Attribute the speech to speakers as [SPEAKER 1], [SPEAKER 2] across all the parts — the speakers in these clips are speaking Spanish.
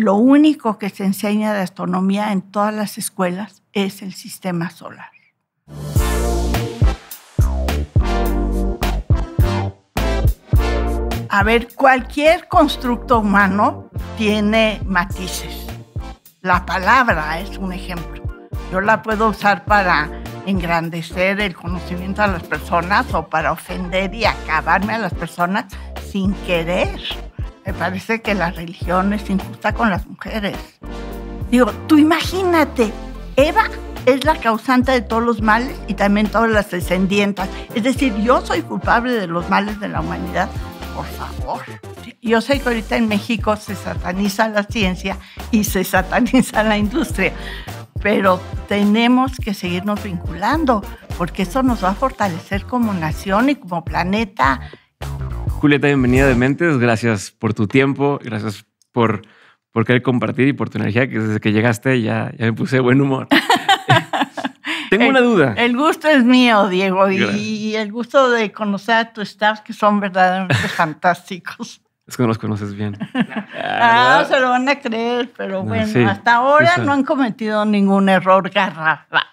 [SPEAKER 1] lo único que se enseña de astronomía en todas las escuelas es el sistema solar. A ver, cualquier constructo humano tiene matices. La palabra es un ejemplo. Yo la puedo usar para engrandecer el conocimiento a las personas o para ofender y acabarme a las personas sin querer. Me parece que la religión es injusta con las mujeres. Digo, tú imagínate, Eva es la causante de todos los males y también todas las descendientes. Es decir, yo soy culpable de los males de la humanidad, por favor. Yo sé que ahorita en México se sataniza la ciencia y se sataniza la industria, pero tenemos que seguirnos vinculando porque eso nos va a fortalecer como nación y como planeta.
[SPEAKER 2] Julieta, bienvenida de Mentes. Gracias por tu tiempo, gracias por, por querer compartir y por tu energía, que desde que llegaste ya, ya me puse de buen humor.
[SPEAKER 1] Tengo una duda. El gusto es mío, Diego, y, el gusto de conocer a tu staff, que son verdaderamente fantásticos.
[SPEAKER 2] Es que no los conoces bien. No,
[SPEAKER 1] ah, se lo van a creer, pero bueno, hasta ahora no han cometido ningún error garrafa.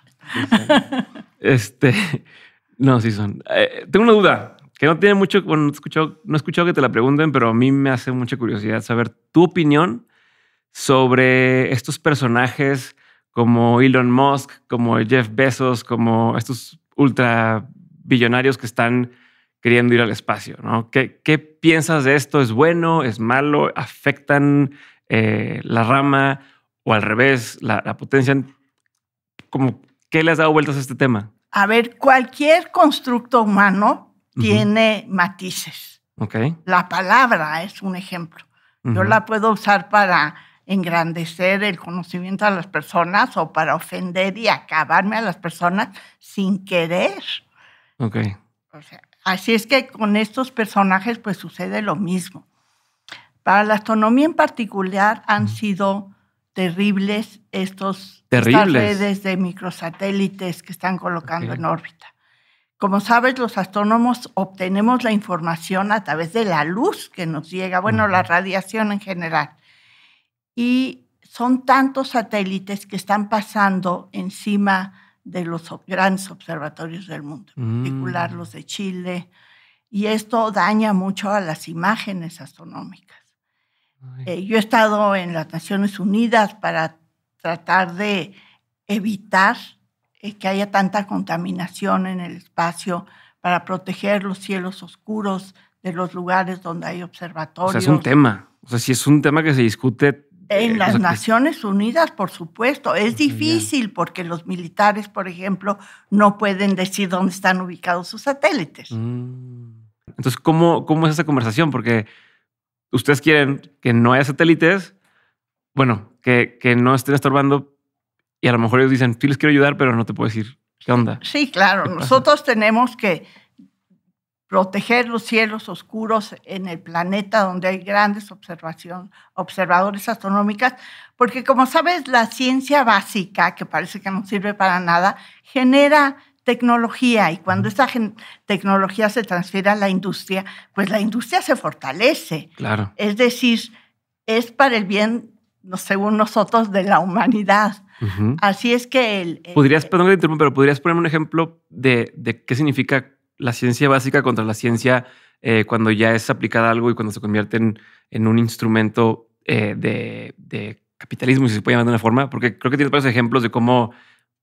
[SPEAKER 2] este, no, sí son. Eh, tengo una duda. Que no tiene mucho, bueno, no, he escuchado, no que te la pregunten, pero a mí me hace mucha curiosidad saber tu opinión sobre estos personajes como Elon Musk, como Jeff Bezos, como estos ultra billonarios que están queriendo ir al espacio, ¿no? ¿Qué, qué piensas de esto? ¿Es bueno? ¿Es malo? ¿Afectan eh, la rama o al revés, la, potencia? potencian? Como, ¿Qué le has dado vueltas a este tema?
[SPEAKER 1] A ver, cualquier constructo humano tiene matices. La palabra es un ejemplo. Yo la puedo usar para engrandecer el conocimiento a las personas o para ofender y acabarme a las personas sin querer. así es que con estos personajes pues sucede lo mismo. Para la astronomía en particular han sido terribles estos, estas redes de microsatélites que están colocando en órbita. Como sabes, los astrónomos obtenemos la información a través de la luz que nos llega, bueno, la radiación en general. Y son tantos satélites que están pasando encima de los grandes observatorios del mundo, en particular mm. los de Chile, y esto daña mucho a las imágenes astronómicas. Eh, yo he estado en las Naciones Unidas para tratar de evitar que haya tanta contaminación en el espacio para proteger los cielos oscuros de los lugares donde hay observatorios. O sea, es un
[SPEAKER 2] tema. O sea, si es un tema que se discute.
[SPEAKER 1] Eh, en las Naciones Unidas, por supuesto. Es difícil porque los militares, por ejemplo, no pueden decir dónde están ubicados sus satélites. Mm.
[SPEAKER 2] Entonces, ¿cómo, ¿cómo es esa conversación? Porque ustedes quieren que no haya satélites, bueno, que, que no estén estorbando y a lo mejor ellos dicen, sí les quiero ayudar, pero no te puedo decir qué onda.
[SPEAKER 1] Sí, claro, nosotros tenemos que proteger los cielos oscuros en el planeta donde hay grandes observación, observadores astronómicas, porque como sabes, la ciencia básica, que parece que no sirve para nada, genera tecnología y cuando esa tecnología se transfiere a la industria, pues la industria se fortalece. Claro. Es decir, es para el bien, según nosotros, de la humanidad. Así es que el...
[SPEAKER 2] ¿Podrías, perdón que te interrumpa, pero podrías ponerme un ejemplo de, qué significa la ciencia básica contra la ciencia eh, cuando ya es aplicada algo y cuando se convierte en, un instrumento eh, de, capitalismo, si se puede llamar de una forma, porque creo que tienes varios ejemplos de cómo,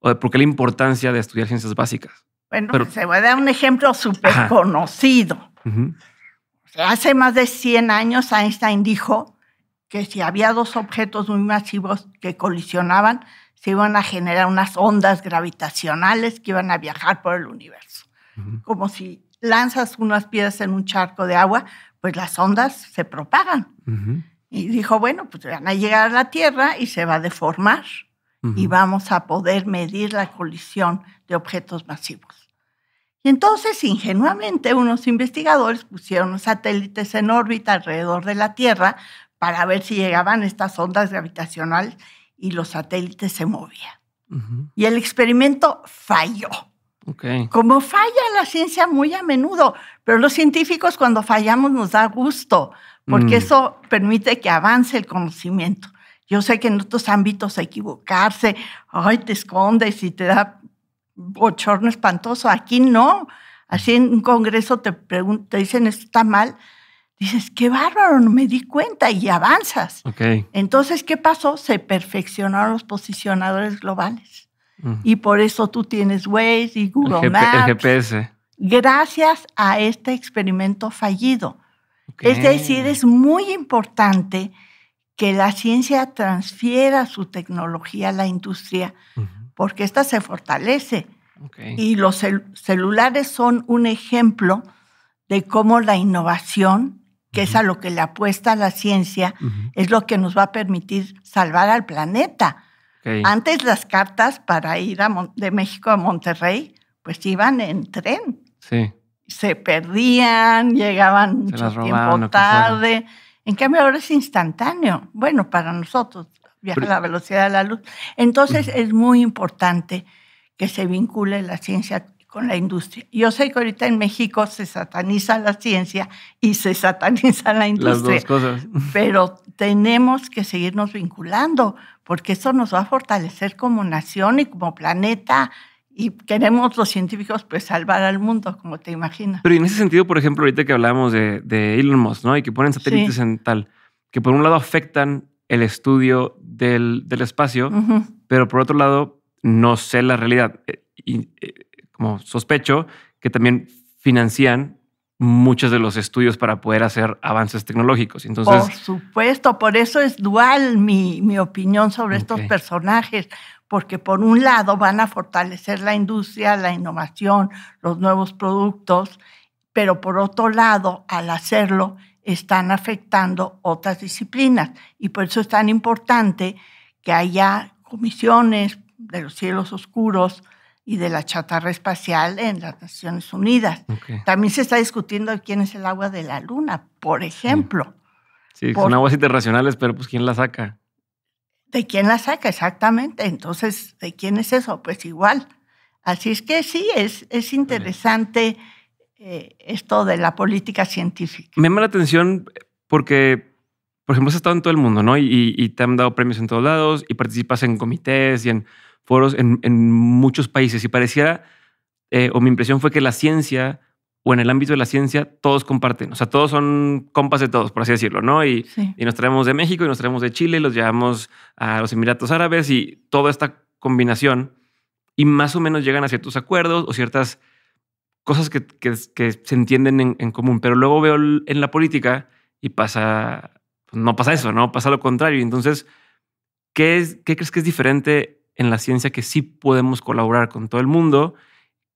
[SPEAKER 2] o de por qué la importancia de estudiar ciencias básicas.
[SPEAKER 1] Bueno, se va a dar un ejemplo súper conocido. Hace más de 100 años Einstein dijo que si había dos objetos muy masivos que colisionaban, se iban a generar unas ondas gravitacionales que iban a viajar por el universo. Como si lanzas unas piedras en un charco de agua, pues las ondas se propagan. Y dijo, bueno, pues van a llegar a la Tierra y se va a deformar y vamos a poder medir la colisión de objetos masivos. Y entonces, ingenuamente, unos investigadores pusieron satélites en órbita alrededor de la Tierra para ver si llegaban estas ondas gravitacionales y los satélites se movían. Y el experimento falló. Como falla la ciencia muy a menudo, pero los científicos cuando fallamos nos da gusto, porque mm. eso permite que avance el conocimiento. Yo sé que en otros ámbitos equivocarse, ay, te escondes y te da bochorno espantoso. Aquí no. Así en un congreso te, te dicen, esto está mal, dices, qué bárbaro, no me di cuenta y avanzas. Entonces, ¿qué pasó? Se perfeccionaron los posicionadores globales. Y por eso tú tienes Waze y Google Maps.
[SPEAKER 2] GPS.
[SPEAKER 1] Gracias a este experimento fallido. Es decir, es muy importante que la ciencia transfiera su tecnología a la industria, porque esta se fortalece. Y los celulares son un ejemplo de cómo la innovación que es a lo que le apuesta la ciencia, es lo que nos va a permitir salvar al planeta. Antes las cartas para ir de México a Monterrey, pues iban en tren. Sí. Se perdían, llegaban mucho tiempo tarde. En cambio ahora es instantáneo. Bueno, para nosotros viaja a la velocidad de la luz. Entonces es muy importante que se vincule la ciencia con la industria. Yo sé que ahorita en México se sataniza la ciencia y se sataniza la industria. Las dos cosas. Pero tenemos que seguirnos vinculando porque eso nos va a fortalecer como nación y como planeta y queremos los científicos pues salvar al mundo, como te imaginas.
[SPEAKER 2] Pero en ese sentido, por ejemplo, ahorita que hablábamos de, de Elon Musk, ¿no? Y que ponen satélites en tal, que por un lado afectan el estudio del, del espacio, pero por otro lado no sé la realidad. Eh, y, eh, sospecho, que también financian muchos de los estudios para poder hacer avances tecnológicos. Entonces, por
[SPEAKER 1] supuesto, por eso es dual mi, mi opinión sobre estos personajes, porque por un lado van a fortalecer la industria, la innovación, los nuevos productos, pero por otro lado, al hacerlo, están afectando otras disciplinas. Y por eso es tan importante que haya comisiones de los cielos oscuros y de la chatarra espacial en las Naciones Unidas. También se está discutiendo quién es el agua de la luna, por ejemplo.
[SPEAKER 2] Sí, son aguas internacionales, pero pues ¿quién la saca?
[SPEAKER 1] ¿De quién la saca? Exactamente. Entonces, ¿de quién es eso? Pues igual. Así es que sí, es, es interesante eh, esto de la política científica.
[SPEAKER 2] Me llama la atención porque, por ejemplo, has estado en todo el mundo, ¿no? Y, y te han dado premios en todos lados y participas en comités y en foros en, muchos países y pareciera, eh, o mi impresión fue que la ciencia o en el ámbito de la ciencia todos comparten, o sea, todos son compas de todos, por así decirlo, ¿no? Y, nos traemos de México y nos traemos de Chile, y los llevamos a los Emiratos Árabes y toda esta combinación y más o menos llegan a ciertos acuerdos o ciertas cosas que, se entienden en, común, pero luego veo en la política y pasa, pues, no pasa eso, ¿no? Pasa lo contrario. Entonces, ¿qué, es, qué crees que es diferente en la ciencia que sí podemos colaborar con todo el mundo,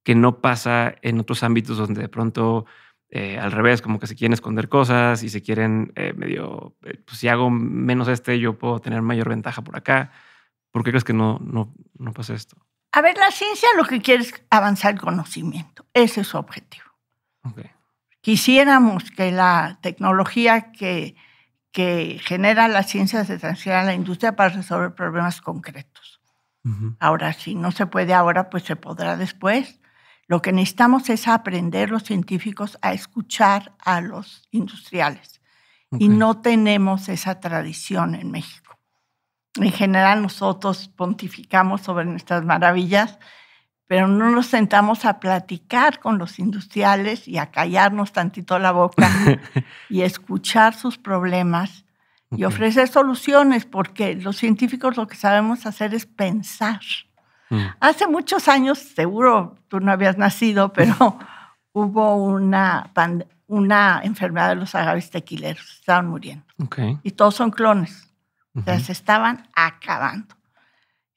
[SPEAKER 2] que no pasa en otros ámbitos donde de pronto eh, al revés, como que se quieren esconder cosas y se quieren eh, medio, eh, pues si hago menos este, yo puedo tener mayor ventaja por acá. ¿Por qué crees que no, no, no pasa esto?
[SPEAKER 1] A ver, la ciencia lo que quiere es avanzar el conocimiento. Ese es su objetivo. Quisiéramos que la tecnología que, que genera la ciencia se transfiera a la industria para resolver problemas concretos Ahora, si no se puede ahora, pues se podrá después. Lo que necesitamos es aprender los científicos a escuchar a los industriales. Y no tenemos esa tradición en México. En general nosotros pontificamos sobre nuestras maravillas, pero no nos sentamos a platicar con los industriales y a callarnos tantito la boca y escuchar sus problemas y ofrecer soluciones, porque los científicos lo que sabemos hacer es pensar. Mm. Hace muchos años, seguro tú no habías nacido, mm. pero hubo una, una enfermedad de los agaves tequileros, estaban muriendo. Y todos son clones, o sea, se estaban acabando.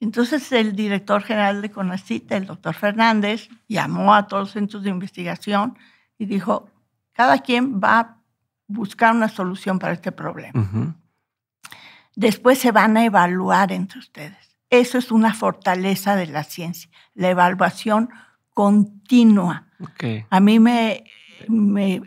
[SPEAKER 1] Entonces el director general de CONACIT, el doctor Fernández, llamó a todos los centros de investigación y dijo, cada quien va a buscar una solución para este problema. Uh después se van a evaluar entre ustedes. Eso es una fortaleza de la ciencia, la evaluación continua. A mí me, me,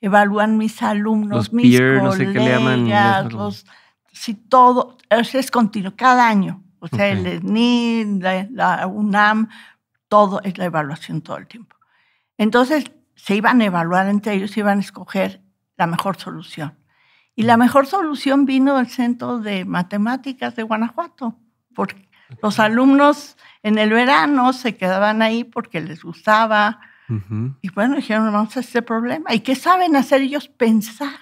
[SPEAKER 1] evalúan mis alumnos, mis colegas, si todo, es continuo, cada año. O sea, el ESNID, la, UNAM, todo es la evaluación todo el tiempo. Entonces, se iban a evaluar entre ellos, y iban a escoger la mejor solución. Y la mejor solución vino del Centro de Matemáticas de Guanajuato, porque los alumnos en el verano se quedaban ahí porque les gustaba. Y bueno, dijeron, vamos a este problema. ¿Y qué saben hacer ellos? Pensar.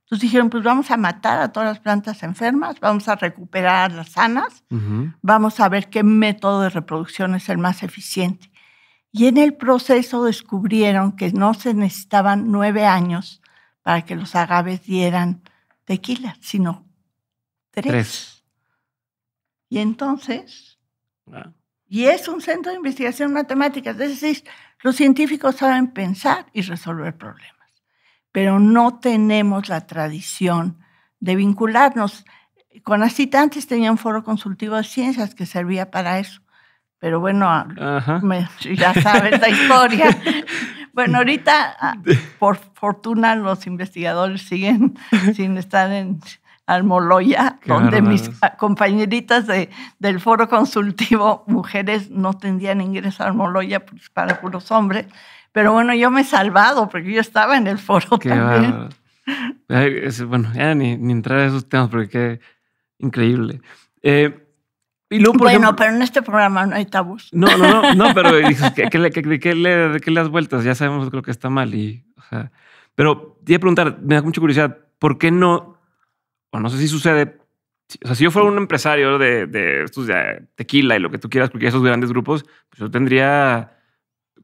[SPEAKER 1] Entonces dijeron, pues vamos a matar a todas las plantas enfermas, vamos a recuperar las sanas, vamos a ver qué método de reproducción es el más eficiente. Y en el proceso descubrieron que no se necesitaban nueve años para que los agaves dieran tequila, sino tres. Y entonces, ah. y es un centro de investigación matemática, es decir, los científicos saben pensar y resolver problemas, pero no tenemos la tradición de vincularnos. Con las antes tenía un foro consultivo de ciencias que servía para eso, pero bueno, ya sabes la historia. Bueno, ahorita, ah, por fortuna, los investigadores siguen sin estar en Almoloya, donde mis ah, compañeritas de, del foro consultivo, mujeres, no tendrían ingreso a Almoloya pues, para puros hombres. Pero bueno, yo me he salvado porque yo estaba en el foro también.
[SPEAKER 2] Bueno, ya ni, ni, entrar a esos temas porque qué increíble. Eh, bueno,
[SPEAKER 1] pero en este programa no hay tabús. No, no, no, pero ¿qué,
[SPEAKER 2] qué, qué, le, das vueltas? Ya sabemos que lo que está mal. Y, pero te a preguntar, me da mucha curiosidad, ¿por qué no? O no sé si sucede. O sea, si yo fuera un empresario de, eh, tequila y lo que tú quieras, porque esos grandes grupos, pues yo tendría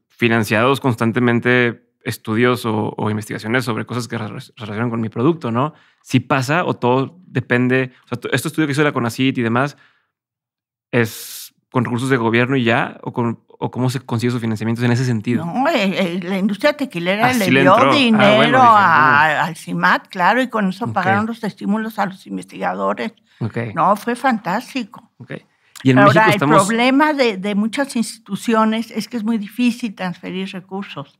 [SPEAKER 2] financiados constantemente estudios o, investigaciones sobre cosas que relacionan con mi producto, ¿no? Si pasa o todo depende, o sea, este estudio que hizo la Acid y demás, es con recursos de gobierno y ya, o, con, o cómo se consigue sus financiamientos en ese sentido. No,
[SPEAKER 1] eh, eh, la industria tequilera le dio ah, dinero a, al CIMAT, claro, y con eso pagaron los estímulos a los investigadores. No, fue fantástico. ¿Y Ahora, el problema de, de, muchas instituciones es que es muy difícil transferir recursos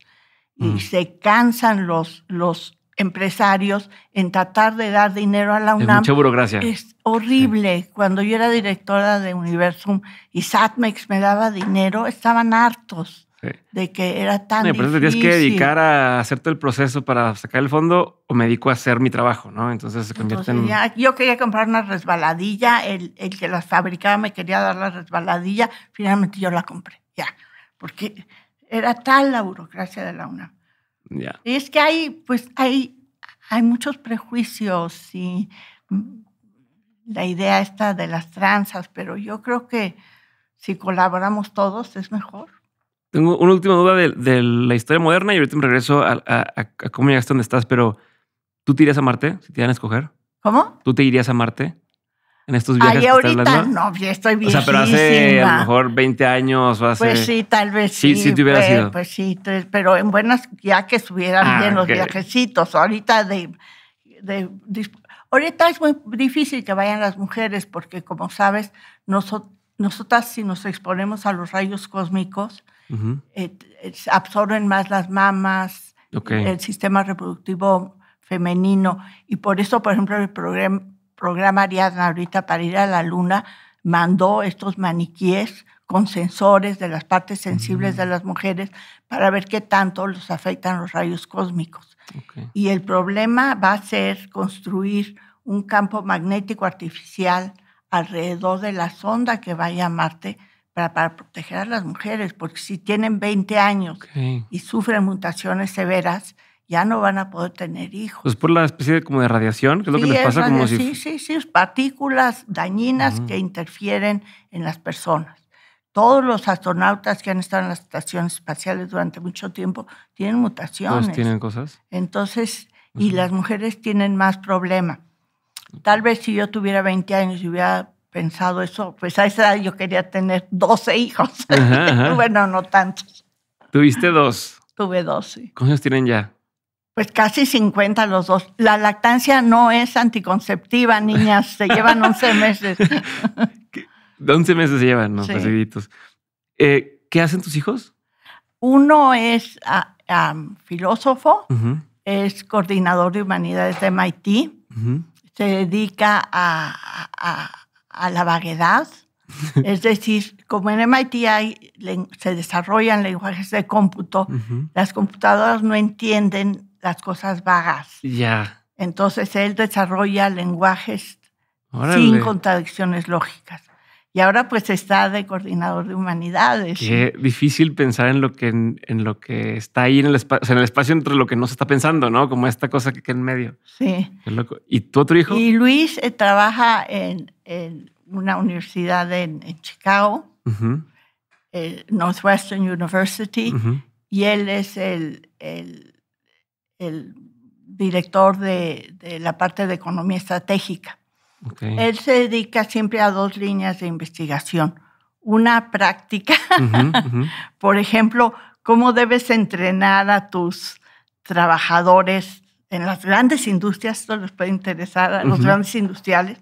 [SPEAKER 1] y mm. se cansan los, los empresarios en tratar de dar dinero a la UNAM. Es mucha burocracia. Es horrible. Cuando yo era directora de Universum y SATMEX me daba dinero, estaban hartos de que era tan difícil. tienes que dedicar
[SPEAKER 2] a hacerte el proceso para sacar el fondo o me dedico a hacer mi trabajo, ¿no? Entonces se convierte en...
[SPEAKER 1] yo quería comprar una resbaladilla, el, el que la fabricaba me quería dar la resbaladilla, finalmente yo la compré, ya. Porque era tal la burocracia de la UNAM. Es que hay, pues hay, hay muchos prejuicios y mm, la idea está de las tranzas, pero yo creo que si colaboramos todos es mejor.
[SPEAKER 2] Tengo una última duda de, la historia moderna y ahorita me regreso a, a, cómo llegaste donde estás, pero ¿tú te irías a Marte si te iban a escoger? ¿Cómo? ¿Tú te irías a Marte? en estos viajes? ahorita no,
[SPEAKER 1] ya estoy viejísima. O sea, pero hace a lo
[SPEAKER 2] mejor 20 años Pues sí,
[SPEAKER 1] tal vez sí. Sí, sí te hubiera pues, Pues sí, pero en buenas, ya que estuvieran ah, bien los viajecitos. Ahorita de, Ahorita es muy difícil que vayan las mujeres porque, como sabes, nosotras si nos exponemos a los rayos cósmicos, eh, absorben más las mamas, el sistema reproductivo femenino. Y por eso, por ejemplo, el, programa programa Ariadna ahorita para ir a la luna, mandó estos maniquíes con sensores de las partes sensibles de mm. las mujeres para ver qué tanto los afectan los rayos cósmicos. Y el problema va a ser construir un campo magnético artificial alrededor de la sonda que vaya a Marte para, proteger a las mujeres, porque si tienen 20 años y sufren mutaciones severas, ya no van a poder tener hijos.
[SPEAKER 2] ¿Es pues por la especie de, como de radiación, que es lo que les pasa como Sí,
[SPEAKER 1] sí, sí, partículas dañinas que interfieren en las personas. Todos los astronautas que han estado en las estaciones espaciales durante mucho tiempo tienen mutaciones. tienen cosas. Entonces, y las mujeres tienen más problema. Tal vez si yo tuviera 20 años y hubiera pensado eso, pues a esa edad yo quería tener 12 hijos. bueno, no tantos.
[SPEAKER 2] ¿Tuviste dos?
[SPEAKER 1] Tuve 12 sí.
[SPEAKER 2] ¿Cuántos tienen ya?
[SPEAKER 1] Pues casi 50 los dos. La lactancia no es anticonceptiva, niñas, se llevan 11 meses.
[SPEAKER 2] 11 meses se llevan, ¿no? Eh, ¿Qué hacen tus hijos?
[SPEAKER 1] Uno es ah, filósofo, es coordinador de humanidades de MIT, se dedica a, la vaguedad, es decir, como en MIT hay, se desarrollan lenguajes de cómputo, las computadoras no entienden las cosas vagas. Ya. Entonces él desarrolla lenguajes sin contradicciones lógicas. Y ahora pues está de coordinador de humanidades. Qué
[SPEAKER 2] difícil pensar en lo que, en, lo que está ahí en el, espacio en el espacio entre lo que no se está pensando, ¿no? Como esta cosa que queda en medio. Sí. Qué loco. ¿Y tu otro hijo? Y
[SPEAKER 1] Luis eh, trabaja en, en, una universidad en, Chicago, eh, Northwestern University, y él es el, el el director de, la parte de economía estratégica. Él se dedica siempre a dos líneas de investigación. Una práctica, por ejemplo, cómo debes entrenar a tus trabajadores en las grandes industrias, esto les puede interesar a los grandes industriales,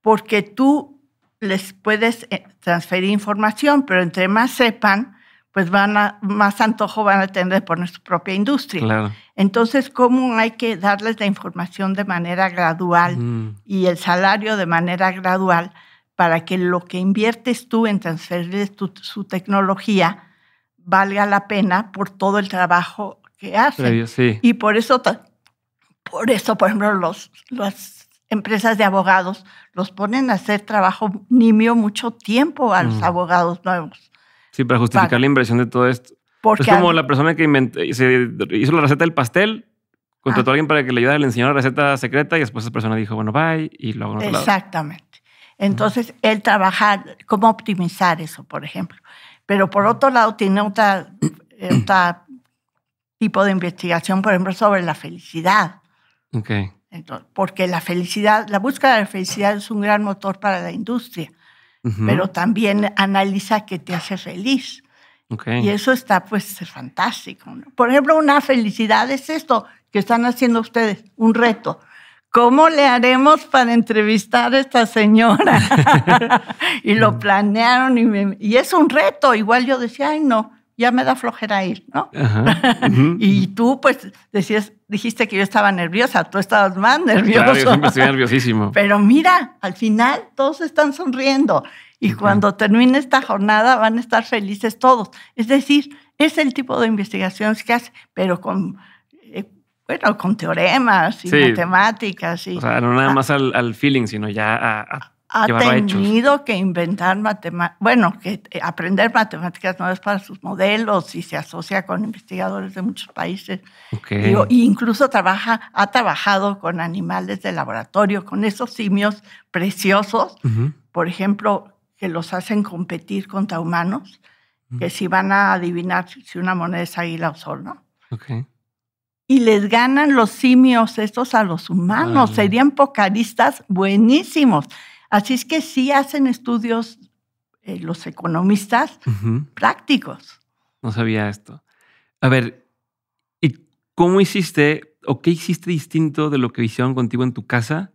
[SPEAKER 1] porque tú les puedes eh, transferir información, pero entre más sepan, pues van a, más antojo van a tener por nuestra propia industria. Entonces, ¿cómo hay que darles la información de manera gradual mm. y el salario de manera gradual para que lo que inviertes tú en transferir su tecnología valga la pena por todo el trabajo que hacen? sí. Y por eso, por eso, por ejemplo, los, las empresas de abogados los ponen a hacer trabajo nimio mucho tiempo a los mm. abogados nuevos
[SPEAKER 2] Sí, para justificar la inversión de todo esto. Porque es como la persona que inventó, eh, hizo la receta del pastel, contrató a ah. alguien para que le ayudara, le enseñó la receta secreta y después esa persona dijo, bueno, bye, y lo hago en
[SPEAKER 1] Exactamente. Lado. Entonces, él trabaja, cómo optimizar eso, por ejemplo. Pero por otro lado, tiene eh, otra, tipo de investigación, por ejemplo, sobre la felicidad. Okay. porque la felicidad, la búsqueda de la felicidad es un gran motor para la industria pero también analiza qué te hace feliz. Y eso está pues fantástico. Por ejemplo, una felicidad es esto que están haciendo ustedes, un reto. ¿Cómo le haremos para entrevistar a esta señora? y lo mm. planearon y es un reto. Igual yo decía, ay no, ya me da flojera ir, ¿no? y tú, pues, decías, dijiste que yo estaba nerviosa, tú estabas más nervioso. Claro, yo siempre estoy
[SPEAKER 2] nerviosísimo.
[SPEAKER 1] Pero mira, al final todos están sonriendo y cuando termine esta jornada van a estar felices todos. Es decir, es el tipo de investigaciones que hace, pero con eh, bueno, con teoremas y matemáticas. Y, o sea, no nada más
[SPEAKER 2] al, feeling, sino ya a ha tenido
[SPEAKER 1] que inventar matemáticas, bueno, que eh, aprender matemáticas nuevas para sus modelos y se asocia con investigadores de muchos países. Okay. incluso trabaja, ha trabajado con animales de laboratorio, con esos simios preciosos, por ejemplo, que los hacen competir contra humanos, mm. que si van a adivinar si una moneda es águila o sol, ¿no? y les ganan los simios estos a los humanos. Ah. Serían pocaristas buenísimos. Así es que sí hacen estudios eh, los economistas prácticos.
[SPEAKER 2] No sabía esto. A ver, ¿y cómo hiciste o qué hiciste distinto de lo que hicieron contigo en tu casa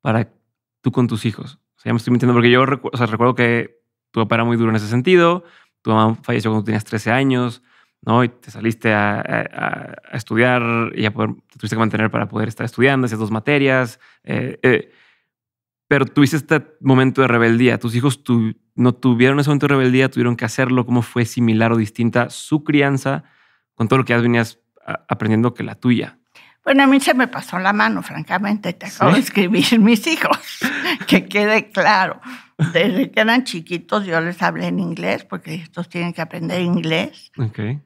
[SPEAKER 2] para tú con tus hijos? O sea, ya me estoy mintiendo porque yo recuerdo que tu papá era muy duro en ese sentido, tu mamá falleció cuando tenías 13 años, ¿no? Y te saliste a, estudiar y a poder, te tuviste que mantener para poder estar estudiando, esas dos materias. Eh, eh, pero tuviste este momento de rebeldía. Tus hijos no tuvieron ese momento de rebeldía, tuvieron que hacerlo. ¿Cómo fue similar o distinta su crianza con todo lo que ya venías aprendiendo que la tuya?
[SPEAKER 1] Bueno, a mí se me pasó la mano, francamente. Te acabo de escribir mis hijos, que quede claro. Desde que eran chiquitos yo les hablé en inglés, porque estos tienen que aprender inglés. Okay.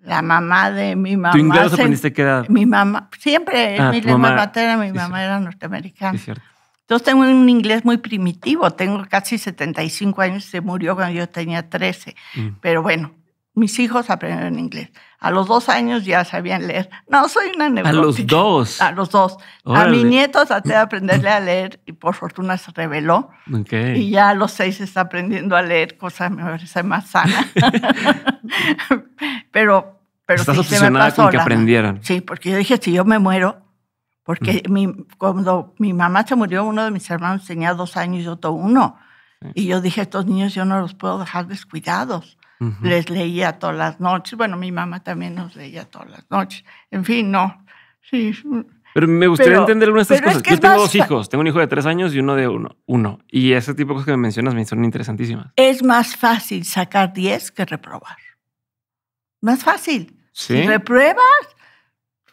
[SPEAKER 1] La mamá de mi mamá. ¿Tu inglés se, aprendiste qué edad? Mi mamá, siempre, ah, mi lengua mi mamá era norteamericana. Es cierto. Yo tengo un inglés muy primitivo, tengo casi 75 años, se murió cuando yo tenía 13, mm. pero bueno, mis hijos aprendieron inglés. A los dos años ya sabían leer. No, soy una neurótica. A los dos. A los dos. A mi nieto traté de aprenderle a leer y por fortuna se reveló. Y ya a los seis está aprendiendo a leer, cosa me parece más sana. pero, pero Estás obsesionada con que aprendieran. Sí, porque yo dije, si yo me muero, porque mm. mi, cuando mi mamá se murió, uno de mis hermanos tenía dos años y otro uno. Y yo dije, estos niños yo no los puedo dejar descuidados. Les leía todas las noches. Bueno, mi mamá también nos leía todas las noches. En fin, no. Sí.
[SPEAKER 2] Pero me gustaría entender algunas de estas cosas. yo tengo dos hijos. Tengo un hijo de tres años y uno de uno. uno. Y ese tipo de cosas que me mencionas me son interesantísimas.
[SPEAKER 1] Es más fácil sacar diez que reprobar. Más fácil. Si repruebas,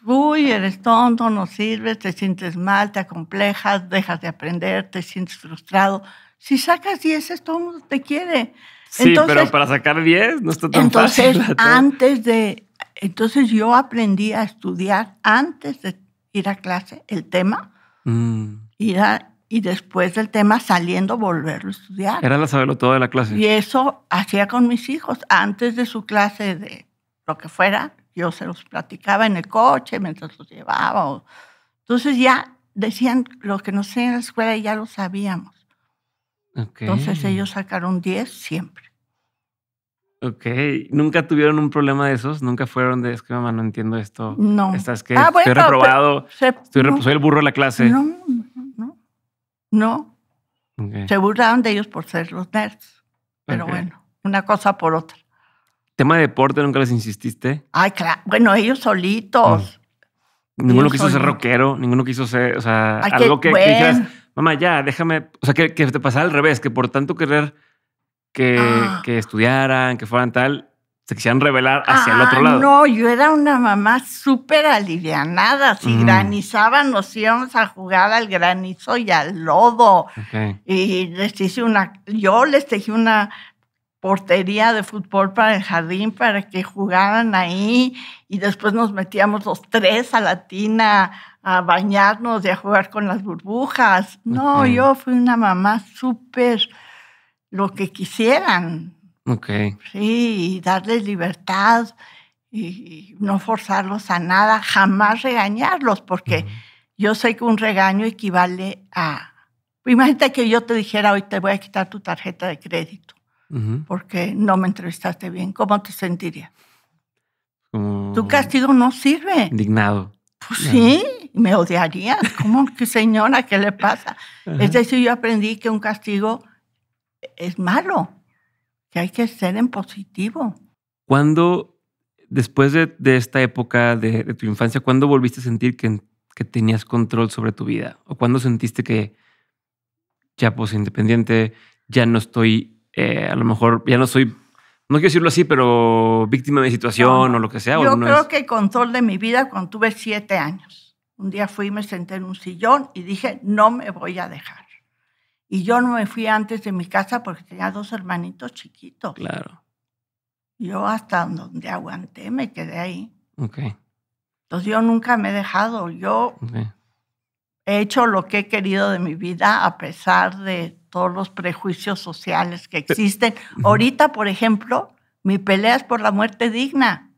[SPEAKER 1] uy, eres tonto, no sirves, te sientes mal, te acomplejas, dejas de aprender, te sientes frustrado. Si sacas 10, todo el mundo te quiere. Sí, pero
[SPEAKER 2] para sacar 10 no está tan entonces, fácil.
[SPEAKER 1] Antes de, entonces yo aprendí a estudiar antes de ir a clase el tema, mm. y después del tema saliendo volverlo a estudiar.
[SPEAKER 2] Era la saberlo todo de la clase. Y
[SPEAKER 1] eso hacía con mis hijos antes de su clase de lo que fuera yo se los platicaba en el coche mientras los llevaba. Entonces ya decían lo que no sé en la escuela y ya lo sabíamos.
[SPEAKER 2] Entonces
[SPEAKER 1] ellos sacaron 10 siempre.
[SPEAKER 2] Ok, ¿nunca tuvieron un problema de esos? ¿Nunca fueron de, es que mamá, no entiendo esto? No. ¿Estás que ah, estoy reprobado? estoy soy el burro de la clase. No,
[SPEAKER 1] no, no. Se burlaron de ellos por ser los nerds. Pero bueno, una cosa por otra.
[SPEAKER 2] Tema de deporte, nunca les insististe.
[SPEAKER 1] Ay, claro. Bueno, ellos solitos.
[SPEAKER 2] Mm. Ninguno quiso ser rockero, ninguno quiso ser, o sea, algo que, dijeras, mamá, ya, déjame, o sea, que, te pasara al revés, que por tanto querer ah. que, estudiaran, que fueran tal, se quisieran revelar hacia el otro lado. No,
[SPEAKER 1] yo era una mamá súper alivianada. Si mm. granizaban, nos íbamos a jugar al granizo y al lodo. Y les hice una, yo les tejí una portería de fútbol para el jardín para que jugaran ahí y después nos metíamos los tres a la tina a bañarnos y a jugar con las burbujas. No, yo fui una mamá súper lo que quisieran. Ok. Sí, y darles libertad y, no forzarlos a nada, jamás regañarlos, porque yo sé que un regaño equivale a... Imagínate que yo te dijera hoy te voy a quitar tu tarjeta de crédito porque no me entrevistaste bien, ¿cómo te sentiría? Tu castigo no sirve.
[SPEAKER 2] Indignado.
[SPEAKER 1] Pues sí, me odiarías. ¿Cómo que señora, qué le pasa? Es decir, yo aprendí que un castigo es malo, que hay que ser en positivo.
[SPEAKER 2] ¿Cuándo, después de, esta época de, tu infancia, cuándo volviste a sentir que, que tenías control sobre tu vida? ¿O cuándo sentiste que ya pues independiente, ya no estoy eh, a lo mejor ya no soy no quiero decirlo así, pero víctima de mi situación o lo que sea. Yo creo
[SPEAKER 1] que el control de mi vida cuando tuve siete años. Un día fui, y me senté en un sillón y dije, no me voy a dejar. Y yo no me fui antes de mi casa porque tenía dos hermanitos chiquitos. Claro. Yo hasta donde aguanté me quedé ahí. Ok. Entonces yo nunca me he dejado. Yo he hecho lo que he querido de mi vida a pesar de todos los prejuicios sociales que existen. Ahorita, por ejemplo, mi pelea es por la muerte digna.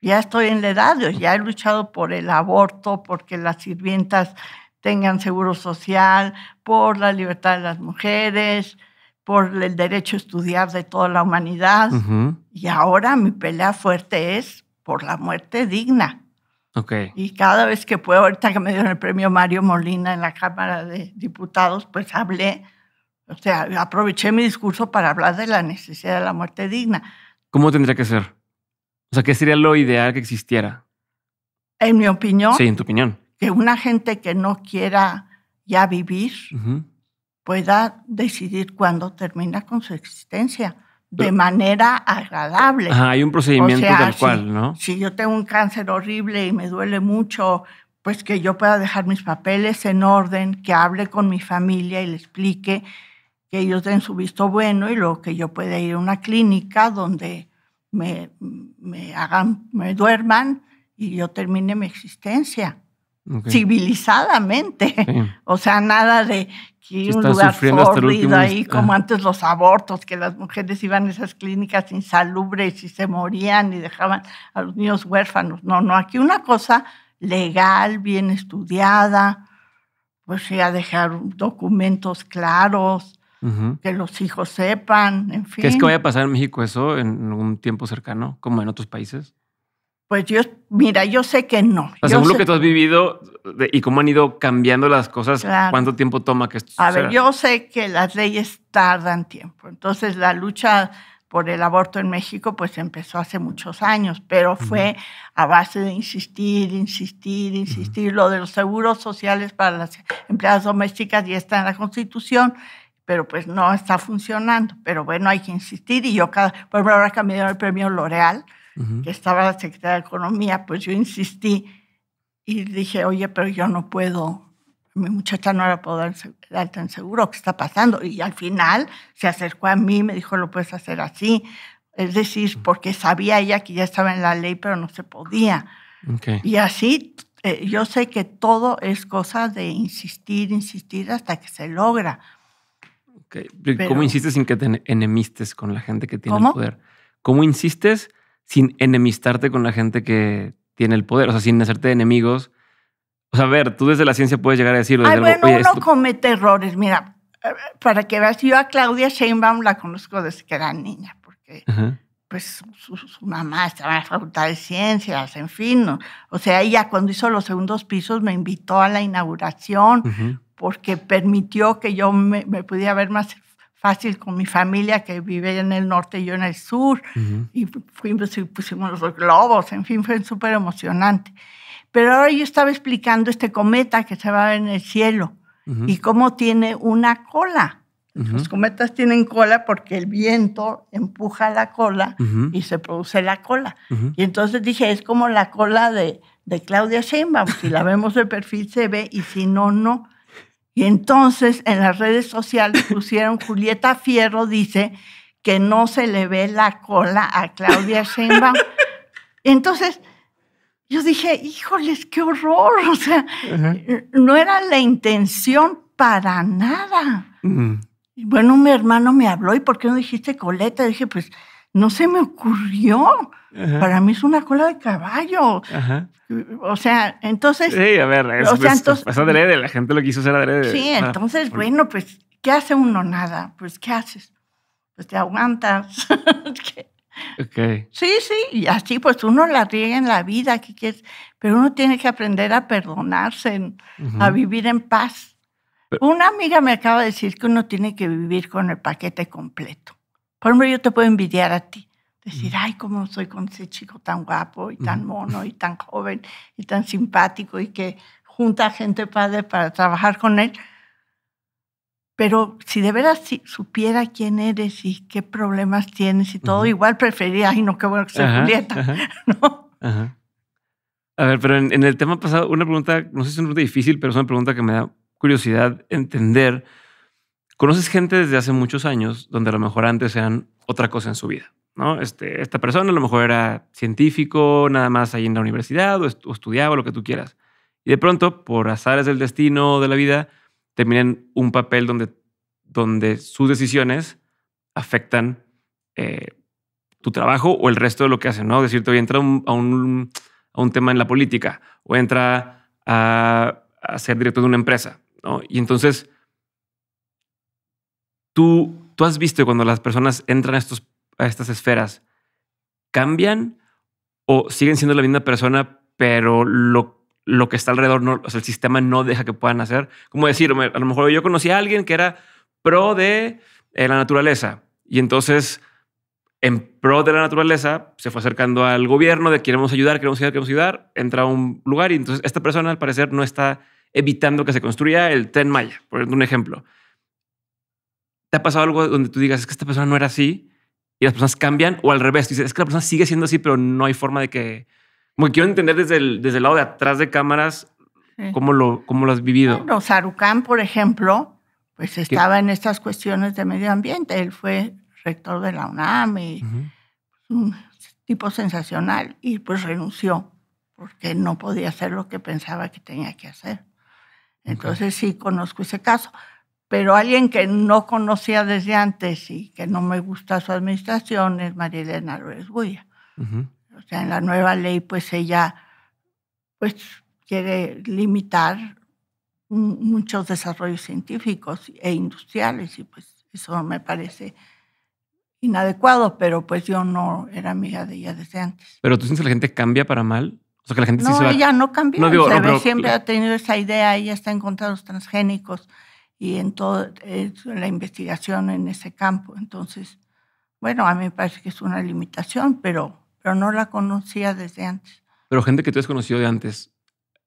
[SPEAKER 1] Ya estoy en la edad, ya he luchado por el aborto, porque las sirvientas tengan seguro social, por la libertad de las mujeres, por el derecho a estudiar de toda la humanidad. Y ahora mi pelea fuerte es por la muerte digna. Y cada vez que puedo, ahorita que me dieron el premio Mario Molina en la Cámara de Diputados, pues hablé, o sea, aproveché mi discurso para hablar de la necesidad de la muerte digna.
[SPEAKER 2] ¿Cómo tendría que ser? O sea, ¿qué sería lo ideal que existiera?
[SPEAKER 1] En mi opinión. Sí, en tu opinión. Que una gente que no quiera ya vivir pueda decidir cuándo termina con su existencia de manera agradable. hay un procedimiento tal cual, ¿no? Si yo tengo un cáncer horrible y me duele mucho, pues que yo pueda dejar mis papeles en orden, que hable con mi familia y le explique que ellos den su visto bueno y luego que yo pueda ir a una clínica donde me hagan, me duerman y yo termine mi existencia. Civilizadamente. O sea, nada de que un lugar sórdido ahí, como ah. antes los abortos, que las mujeres iban a esas clínicas insalubres y se morían y dejaban a los niños huérfanos. No, no, aquí una cosa legal, bien estudiada, pues ya dejar documentos claros, que los hijos sepan, en fin. ¿Qué es que vaya a
[SPEAKER 2] pasar en México eso en un tiempo cercano, como en otros países?
[SPEAKER 1] Pues yo, mira, yo sé que no. seguro lo que tú
[SPEAKER 2] has vivido y cómo han ido cambiando las cosas, ¿cuánto tiempo toma que esto A ver, yo
[SPEAKER 1] sé que las leyes tardan tiempo. Entonces, la lucha por el aborto en México, pues empezó hace muchos años, pero fue a base de insistir, insistir, insistir. Lo de los seguros sociales para las empleadas domésticas ya está en la Constitución, pero pues no está funcionando. Pero bueno, hay que insistir y yo cada, por ejemplo, ahora cambiaron el premio L'Oreal que estaba la secretaria de Economía, pues yo insistí y dije, oye, pero yo no puedo, mi muchacha no era poder dar, tan seguro, ¿qué está pasando? Y al final se acercó a mí, y me dijo, lo puedes hacer así. Es decir, porque sabía ella que ya estaba en la ley, pero no se podía. Y así, eh, yo sé que todo es cosa de insistir, insistir hasta que se logra.
[SPEAKER 2] ¿Cómo insistes sin que te enemistes con la gente que tiene el poder? ¿Cómo insistes sin enemistarte con la gente que tiene el poder, o sea, sin hacerte enemigos. O sea, a ver, tú desde la ciencia puedes llegar a decir... Ay, bueno, algo, Oye, uno
[SPEAKER 1] comete errores. Mira, eh, para que veas, yo a Claudia Sheinbaum la conozco desde que era niña, porque pues su, mamá estaba en la Facultad de Ciencias, en fin. O sea, ella cuando hizo los segundos pisos me invitó a la inauguración, porque permitió que yo me, me, pudiera ver más con mi familia que vive en el norte y yo en el sur. Y fuimos y pusimos los globos, en fin, fue súper emocionante. Pero ahora yo estaba explicando este cometa que se va en el cielo y cómo tiene una cola. Los cometas tienen cola porque el viento empuja la cola y se produce la cola. Y entonces dije, es como la cola de, de Claudia Sheinbaum. Si la vemos de perfil se ve y si no, no. Y entonces en las redes sociales pusieron Julieta Fierro dice que no se le ve la cola a Claudia Sheinbaum. Entonces yo dije, híjoles, qué horror. O sea, no era la intención para nada. Mm. bueno, mi hermano me habló y ¿por qué no dijiste coleta? dije, pues no se me ocurrió. Para mí es una cola de caballo. O sea, entonces. Sí, a ver, pues, entonces, es pues, adrede, la
[SPEAKER 2] gente lo quiso hacer adrede. Sí, entonces, bueno,
[SPEAKER 1] pues, ¿qué hace uno? Nada. Pues, ¿qué haces? Pues te aguantas.
[SPEAKER 2] ok.
[SPEAKER 1] Sí, sí, y así, pues uno la riega en la vida, ¿qué quieres? Pero uno tiene que aprender a perdonarse, a vivir en paz. una amiga me acaba de decir que uno tiene que vivir con el paquete completo. Por ejemplo, yo te puedo envidiar a ti Decir, ay, cómo soy con ese chico tan guapo y tan mono y tan joven y tan simpático y que junta gente padre para trabajar con él. Pero si de veras supiera quién eres y qué problemas tienes y todo, igual preferiría, ay, no, qué bueno que soy Julieta.
[SPEAKER 2] A ver, pero en, en, el tema pasado, una pregunta, no sé si es una pregunta difícil, pero es una pregunta que me da curiosidad entender conoces gente desde hace muchos años donde a lo mejor antes eran otra cosa en su vida. ¿no? Este, esta persona a lo mejor era científico, nada más ahí en la universidad o, estudiaba lo que tú quieras. Y de pronto, por azares del destino de la vida, terminan un papel donde, donde sus decisiones afectan eh, tu trabajo o el resto de lo que hacen. ¿no? Decirte, hoy entra a, un, tema en la política o entra a, ser director de una empresa. Y entonces ¿Tú, has visto cuando las personas entran a, estos, a estas esferas, cambian o siguen siendo la misma persona, pero lo, lo que está alrededor, no, o sea, el sistema no deja que puedan hacer? Como decir, a lo mejor yo conocí a alguien que era pro de eh, la naturaleza y entonces en pro de la naturaleza, se fue acercando al gobierno de queremos ayudar, queremos ayudar, queremos ayudar, entra a un lugar y entonces esta persona al parecer no está evitando que se construya el tren Maya, por ejemplo. ¿Te ha pasado algo donde tú digas, es que esta persona no era así y las personas cambian? O al revés, dices, es que la persona sigue siendo así, pero no hay forma de que... Como quiero entender desde el, desde el lado de atrás de cámaras cómo, lo, cómo lo has vivido.
[SPEAKER 1] Bueno, Sarucán, por ejemplo, pues estaba en estas cuestiones de medio ambiente. Él fue rector de la UNAM y un tipo sensacional y pues renunció porque no podía hacer lo que pensaba que tenía que hacer. Entonces sí conozco ese caso pero alguien que no conocía desde antes y que no me gusta su administración es María Elena López Buya.
[SPEAKER 3] O
[SPEAKER 1] sea, en la nueva ley, pues ella pues, quiere limitar muchos desarrollos científicos e industriales y pues eso me parece inadecuado, pero pues yo no era amiga de ella desde antes.
[SPEAKER 2] ¿Pero tú sientes que la gente cambia para mal? O sea, que la gente no, se ella no No, Siempre ha
[SPEAKER 1] tenido esa idea, ella está en contra de los transgénicos y en toda eh, la investigación en ese campo. Entonces, bueno, a mí me parece que es una limitación, pero, pero no la conocía desde antes.
[SPEAKER 2] Pero gente que tú has conocido de antes,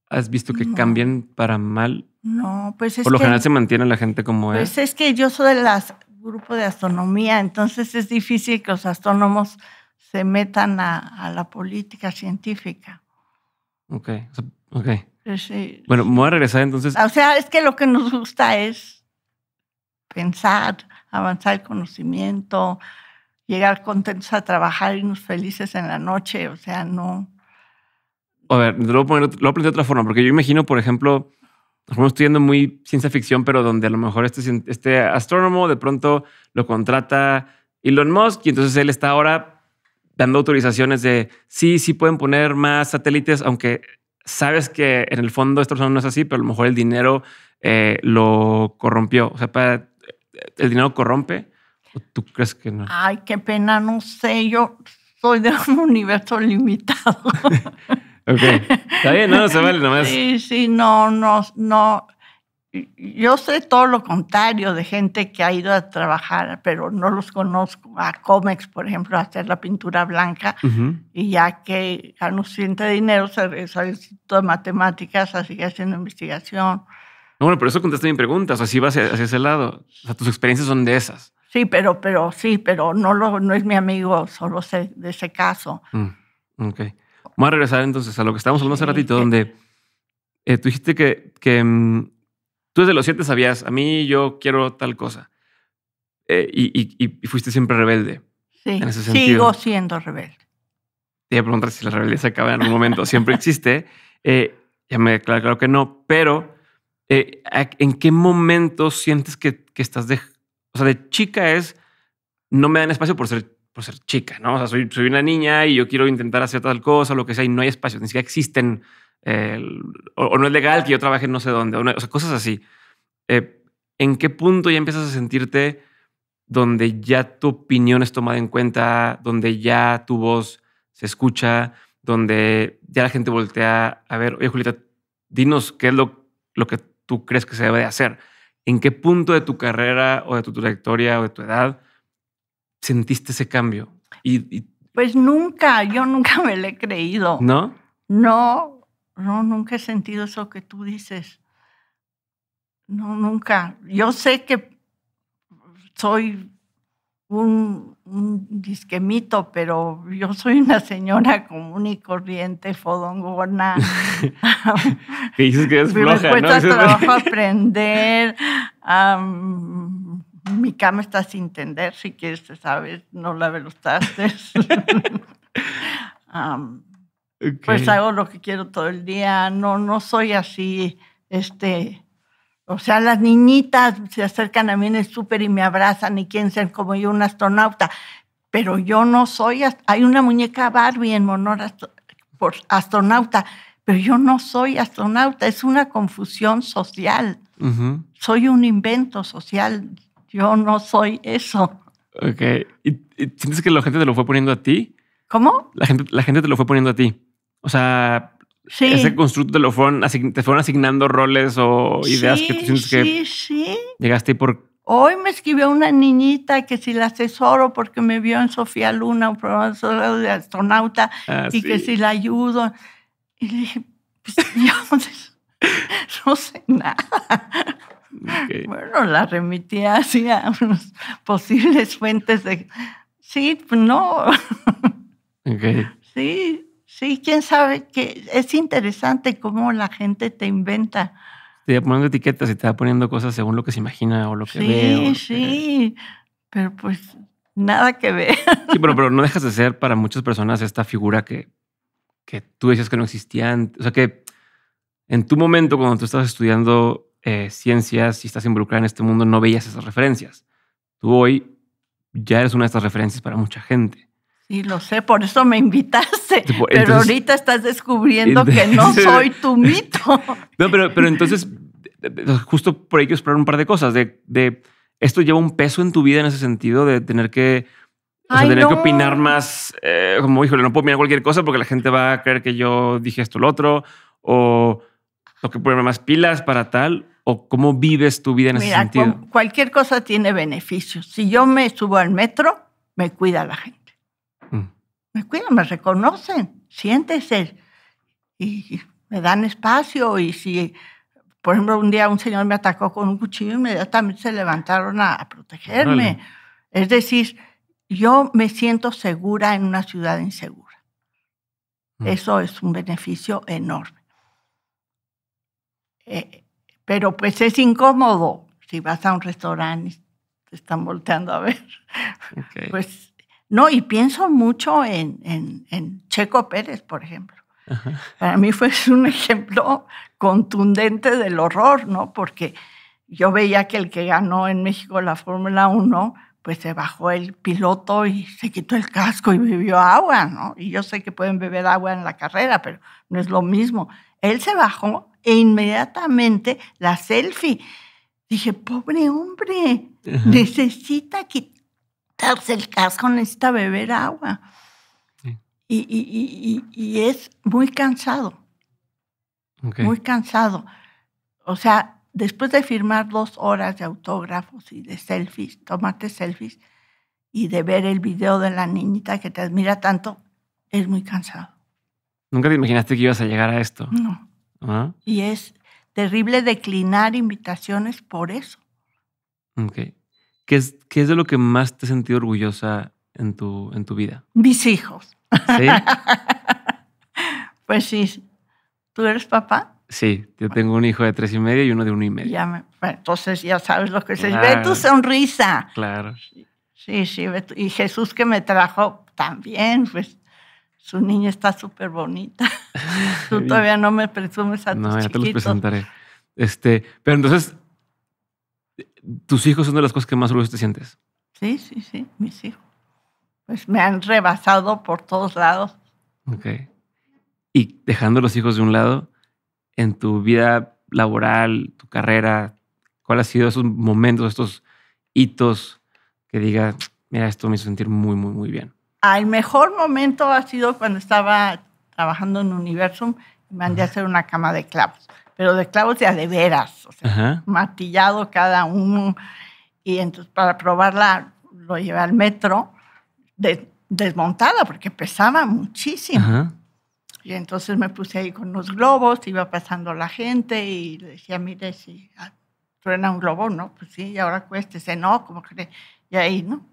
[SPEAKER 2] ¿has visto que cambien cambian para mal?
[SPEAKER 1] No, pues es Por lo general se
[SPEAKER 2] mantiene la gente como es. Pues
[SPEAKER 1] es que yo soy del grupo de astronomía, entonces es difícil que los astrónomos se metan a, la política científica.
[SPEAKER 2] Ok. Ok. Bueno, me voy a regresar entonces.
[SPEAKER 1] O sea, es que lo que nos gusta es pensar, avanzar el conocimiento, llegar contentos a trabajar, y irnos felices en la noche. O sea, no.
[SPEAKER 2] A ver, lo voy a, poner, de otra forma, porque yo imagino, por ejemplo, estamos estudiando muy ciencia ficción, pero donde a lo mejor este, este astrónomo de pronto lo contrata Elon Musk y entonces él está ahora dando autorizaciones de sí, sí pueden poner más satélites, aunque sabes que en el fondo esta persona no es así, pero a lo mejor el dinero eh, lo corrompió. O sea, eh, ¿el dinero corrompe o tú crees que no?
[SPEAKER 1] Ay, qué pena, no sé, yo soy de un universo limitado.
[SPEAKER 2] ok, está bien, no, se vale nomás.
[SPEAKER 1] Sí, sí, no, no, no yo sé todo lo contrario de gente que ha ido a trabajar, pero no los conozco, a Comex, por ejemplo, a hacer la pintura blanca, y ya que ganó siente dinero, se regresó al Instituto de Matemáticas así que haciendo investigación.
[SPEAKER 2] No, bueno, pero eso contesta mi pregunta, o sea, hacia, ese lado, o sea, tus experiencias son de esas.
[SPEAKER 1] Sí, pero, pero sí, pero no, lo, no es mi amigo, solo sé de ese caso.
[SPEAKER 2] Mm, ok. Vamos a regresar entonces a lo que estábamos hablando hace ratito, donde eh, tú dijiste que, que mm, Tú desde los siete sabías, a mí yo quiero tal cosa. Eh, y, fuiste siempre rebelde. Sí, sigo
[SPEAKER 1] siendo rebelde.
[SPEAKER 2] Te voy a preguntar si la rebeldía se acaba en un momento. Siempre existe. Eh, ya me declaro claro que no, pero eh, ¿en qué momento sientes que, estás de... O sea, de chica es, no me dan espacio por ser por ser chica, ¿no? O sea, soy, una niña y yo quiero intentar hacer tal cosa, lo que sea, y no hay espacio. ni siquiera existen o, no es legal que yo trabaje no sé dónde, o, sea, cosas así. Eh, ¿En qué punto ya empiezas a sentirte donde ya tu opinión es tomada en cuenta, donde ya tu voz se escucha, donde ya la gente voltea a ver, oye Julita dinos qué es lo, lo que tú crees que se debe de hacer? ¿En qué punto de tu carrera o de tu trayectoria o de tu edad sentiste ese cambio?
[SPEAKER 1] Pues nunca, yo nunca me lo he creído. ¿No? No, no, nunca he sentido eso que tú dices. No, nunca. Yo sé que soy un, disquemito, pero yo soy una señora común y corriente, fodongona.
[SPEAKER 2] dices que es floja, Me cuesta trabajo
[SPEAKER 1] aprender. mi cama está sin tender, si quieres, sabes, no la los Pues hago lo que quiero todo el día, no, no soy así, este, o sea, las niñitas se acercan a mí en el súper y me abrazan y quieren ser como yo un astronauta, pero yo no soy, hay una muñeca Barbie en honor astronauta, pero yo no soy astronauta, es una confusión social, soy un invento social, yo no soy eso. Ok,
[SPEAKER 2] ¿Y, sientes que la gente te lo fue poniendo a ti? ¿Cómo? La gente, la gente te lo fue poniendo a ti. O sea, ese constructo te lo fueron, te fueron asignando roles o ideas que tú sientes que sí. llegaste y por.
[SPEAKER 1] Hoy me escribió una niñita que si la asesoro porque me vio en Sofía Luna, un programa de astronauta, ah, y que si la ayudo. Y le dije, pues yo no sé nada. Bueno, la remití a unas posibles fuentes de... Sí, pues no. Okay. Sí, Sí, quién sabe que es interesante cómo la gente te inventa.
[SPEAKER 2] Te va poniendo etiquetas y te va poniendo cosas según lo que se imagina o lo que ve.
[SPEAKER 1] Sí, sí, pero pues nada que ver.
[SPEAKER 2] Sí, pero, no dejas de ser para muchas personas esta figura que, que tú decías que no existía. O sea, que en tu momento, cuando tú estás estudiando eh, ciencias y estás involucrada en este mundo, no veías esas referencias. Tú hoy ya eres una de estas referencias para mucha gente.
[SPEAKER 1] Sí, lo sé, por eso me invitaste. Pues, pero ahorita estás descubriendo que no soy tu mito.
[SPEAKER 2] No, pero, entonces, justo por ahí quiero explorar un par de cosas. De, esto lleva un peso en tu vida en ese sentido de tener que, tener que opinar más. Eh, como, híjole, no puedo opinar cualquier cosa porque la gente va a creer que yo dije esto o lo otro. O lo que ponerme más pilas para tal. O cómo vives tu vida en ese sentido.
[SPEAKER 1] Cualquier cosa tiene beneficios. Si yo me subo al metro, me cuida la gente me cuidan, me reconocen, siéntese y me dan espacio y si, por ejemplo, un día un señor me atacó con un cuchillo, inmediatamente se levantaron a, protegerme. Es decir, yo me siento segura en una ciudad insegura. Mm. Eso es un beneficio enorme. Eh, pero pues es incómodo si vas a un restaurante y te están volteando a ver. Okay. Pues, no, y pienso mucho en, en, Checo Pérez, por ejemplo. Para mí fue un ejemplo contundente del horror, ¿no? Porque yo veía que el que ganó en México la Fórmula 1, pues se bajó el piloto y se quitó el casco y bebió agua, ¿no? Y yo sé que pueden beber agua en la carrera, pero no es lo mismo. Él se bajó e inmediatamente la selfie. Dije, pobre hombre, necesita quitar Tarse el casco, necesita beber agua. Y, es muy cansado. Muy cansado. O sea, después de firmar dos horas de autógrafos y de selfies, tomarte selfies y de ver el video de la niñita que te admira tanto, es muy cansado.
[SPEAKER 2] Nunca te imaginaste que ibas a llegar a esto. No. Ah.
[SPEAKER 1] Y es terrible declinar invitaciones por eso.
[SPEAKER 2] Okay. ¿Qué es, qué es de lo que más te has sentido orgullosa en tu, en tu vida?
[SPEAKER 1] Mis hijos. ¿Sí? pues sí. ¿Tú eres papá?
[SPEAKER 2] Sí, yo tengo un hijo de tres y medio y uno de uno y medio.
[SPEAKER 1] Ya me, entonces ya sabes lo que es. Ve tu sonrisa. Claro. Sí, sí. y Jesús que me trajo también, pues su niña está súper bonita. Tú todavía no me presumes a tus No, ya te los presentaré.
[SPEAKER 2] Este, pero entonces tus hijos son de las cosas que más orgulloso te sientes.
[SPEAKER 1] Sí, sí, sí, mis hijos. Pues me han rebasado por todos lados.
[SPEAKER 2] Ok. Y dejando los hijos de un lado, en tu vida laboral, tu carrera, ¿cuál ha sido esos momentos, estos hitos que diga, mira, esto me hizo sentir muy, muy, muy bien?
[SPEAKER 1] Ah, el mejor momento ha sido cuando estaba trabajando en Universum y me mandé a hacer una cama de clavos pero de clavos ya de veras, o sea, matillado cada uno. Y entonces para probarla lo llevé al metro desmontada porque pesaba muchísimo. Y entonces me puse ahí con los globos, iba pasando la gente y le decía, mire, si suena un globo, ¿no? Pues sí, y ahora cuéstese, no, como que... Y ahí, ¿no?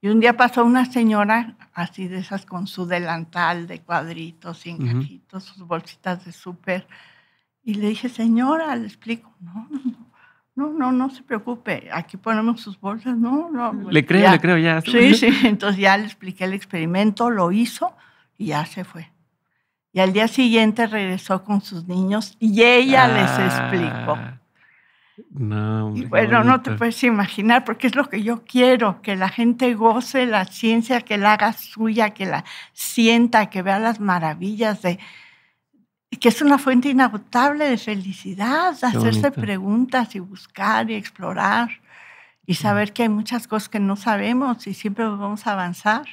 [SPEAKER 1] Y un día pasó una señora así de esas con su delantal de cuadritos, sin cajitos, sus bolsitas de súper y le dije, señora, le explico, no, no, no, no, se preocupe, aquí ponemos sus bolsas, no, no. Le pues creo, le creo, ya. Sí, sí, entonces ya le expliqué el experimento, lo hizo y ya se fue. Y al día siguiente regresó con sus niños y ella les ah. explicó.
[SPEAKER 3] No, y bueno, no te puedes
[SPEAKER 1] imaginar, porque es lo que yo quiero, que la gente goce la ciencia, que la haga suya, que la sienta, que vea las maravillas de, y que es una fuente inagotable de felicidad, hacerse preguntas y buscar y explorar y saber que hay muchas cosas que no sabemos y siempre vamos a avanzar.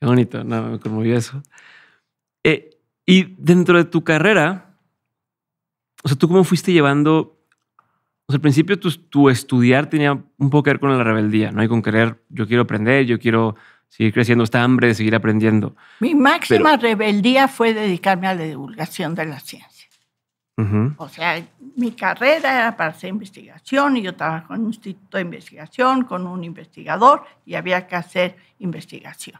[SPEAKER 2] Qué bonito, me conmovió eso. Eh, y dentro de tu carrera, o sea, ¿tú cómo fuiste llevando? O sea, al principio tu, tu, estudiar tenía un poco que ver con la rebeldía, ¿no? Y con querer, yo quiero aprender, yo quiero seguir creciendo está hambre, de seguir aprendiendo.
[SPEAKER 1] Mi máxima rebeldía fue dedicarme a la divulgación de la ciencia. O sea, mi carrera era para hacer investigación y yo trabajo en un instituto de investigación con un investigador y había que hacer investigación.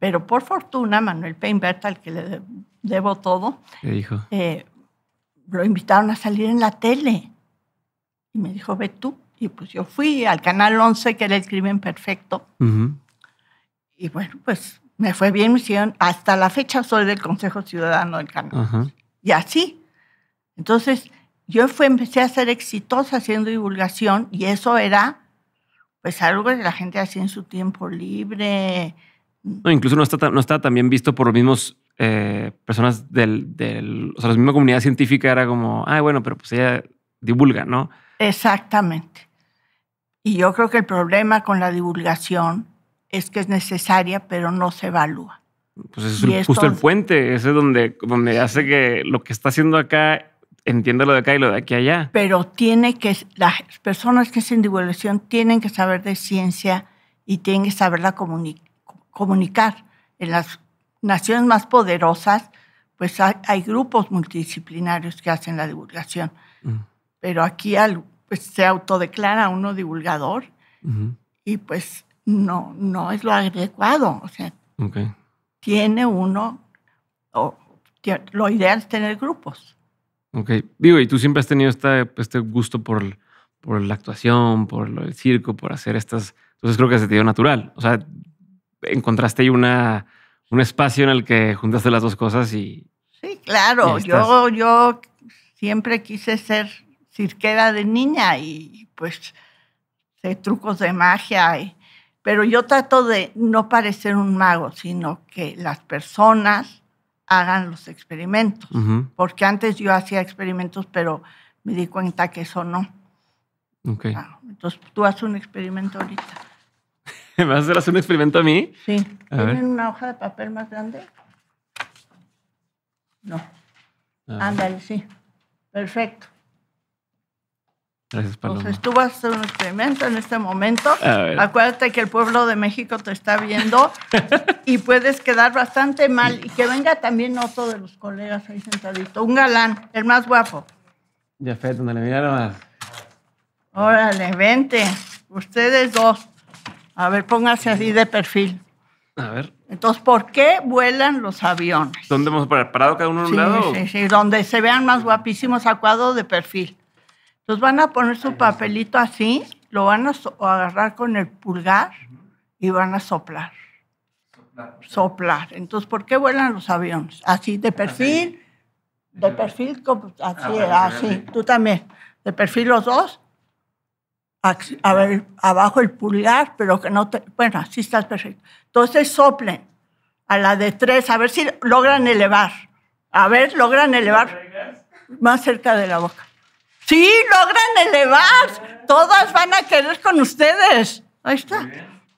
[SPEAKER 1] Pero por fortuna, Manuel Peinberta, al que le debo todo, dijo? Eh, lo invitaron a salir en la tele. Y me dijo, ve tú. Y pues yo fui al Canal 11, que era el crimen perfecto. Y bueno, pues me fue bien misión. Hasta la fecha soy del Consejo Ciudadano del canal Y así. Entonces, yo empecé a ser exitosa haciendo divulgación y eso era pues algo que la gente hacía en su tiempo libre.
[SPEAKER 2] incluso no está, no está tan visto por los mismos eh, personas del, o sea, la misma comunidad científica era como, ay, bueno, pero pues ella divulga, ¿no?
[SPEAKER 1] Exactamente. Y yo creo que el problema con la divulgación es que es necesaria, pero no se evalúa.
[SPEAKER 2] Pues es justo el puente, ese es donde, donde hace que lo que está haciendo acá entienda lo de acá y lo de aquí allá.
[SPEAKER 1] Pero tiene que, las personas que hacen divulgación tienen que saber de ciencia y tienen que saberla la comunicar. En las naciones más poderosas, pues hay, grupos multidisciplinarios que hacen la divulgación. Pero aquí pues, se autodeclara uno divulgador y pues no, no es lo adecuado. O sea, tiene uno, o, lo ideal es tener grupos.
[SPEAKER 2] Ok, digo, y tú siempre has tenido este gusto por, por la actuación, por el circo, por hacer estas... Entonces creo que se te dio natural. O sea, encontraste ahí una, un espacio en el que juntaste las dos cosas y...
[SPEAKER 1] Sí, claro, yo, yo siempre quise ser cirquera de niña y pues sé trucos de magia y pero yo trato de no parecer un mago, sino que las personas hagan los experimentos. Porque antes yo hacía experimentos, pero me di cuenta que eso no. Ah, entonces tú haces un experimento ahorita.
[SPEAKER 2] ¿Me vas a hacer un experimento a mí? Sí. ¿Tienen
[SPEAKER 1] una hoja de papel más grande? No. Ándale, sí. Perfecto.
[SPEAKER 3] Gracias, Paloma. Entonces
[SPEAKER 1] tú vas a hacer un experimento en este momento. Acuérdate que el pueblo de México te está viendo y puedes quedar bastante mal. Y que venga también otro de los colegas ahí sentadito. Un galán, el más guapo.
[SPEAKER 2] Ya Fede, donde le miraron.
[SPEAKER 1] Órale, vente. Ustedes dos. A ver, pónganse así de perfil. A ver. Entonces, ¿por qué vuelan los aviones?
[SPEAKER 2] ¿Dónde hemos parado cada uno a un lado? Sí,
[SPEAKER 1] sí, donde se vean más guapísimos, acuados de perfil. Entonces van a poner su papelito así, lo van a agarrar con el pulgar y van a soplar. Soplar. Entonces, ¿por qué vuelan los aviones? Así, de perfil, de perfil, ah, así, así. Ah, tú también. De perfil los dos. A ver, abajo el pulgar, pero que no te... Bueno, así estás perfecto. Entonces soplen a la de tres, a ver si logran elevar. A ver, logran elevar más cerca de la boca. Sí, logran elevar. Todas van a querer con ustedes. Ahí está.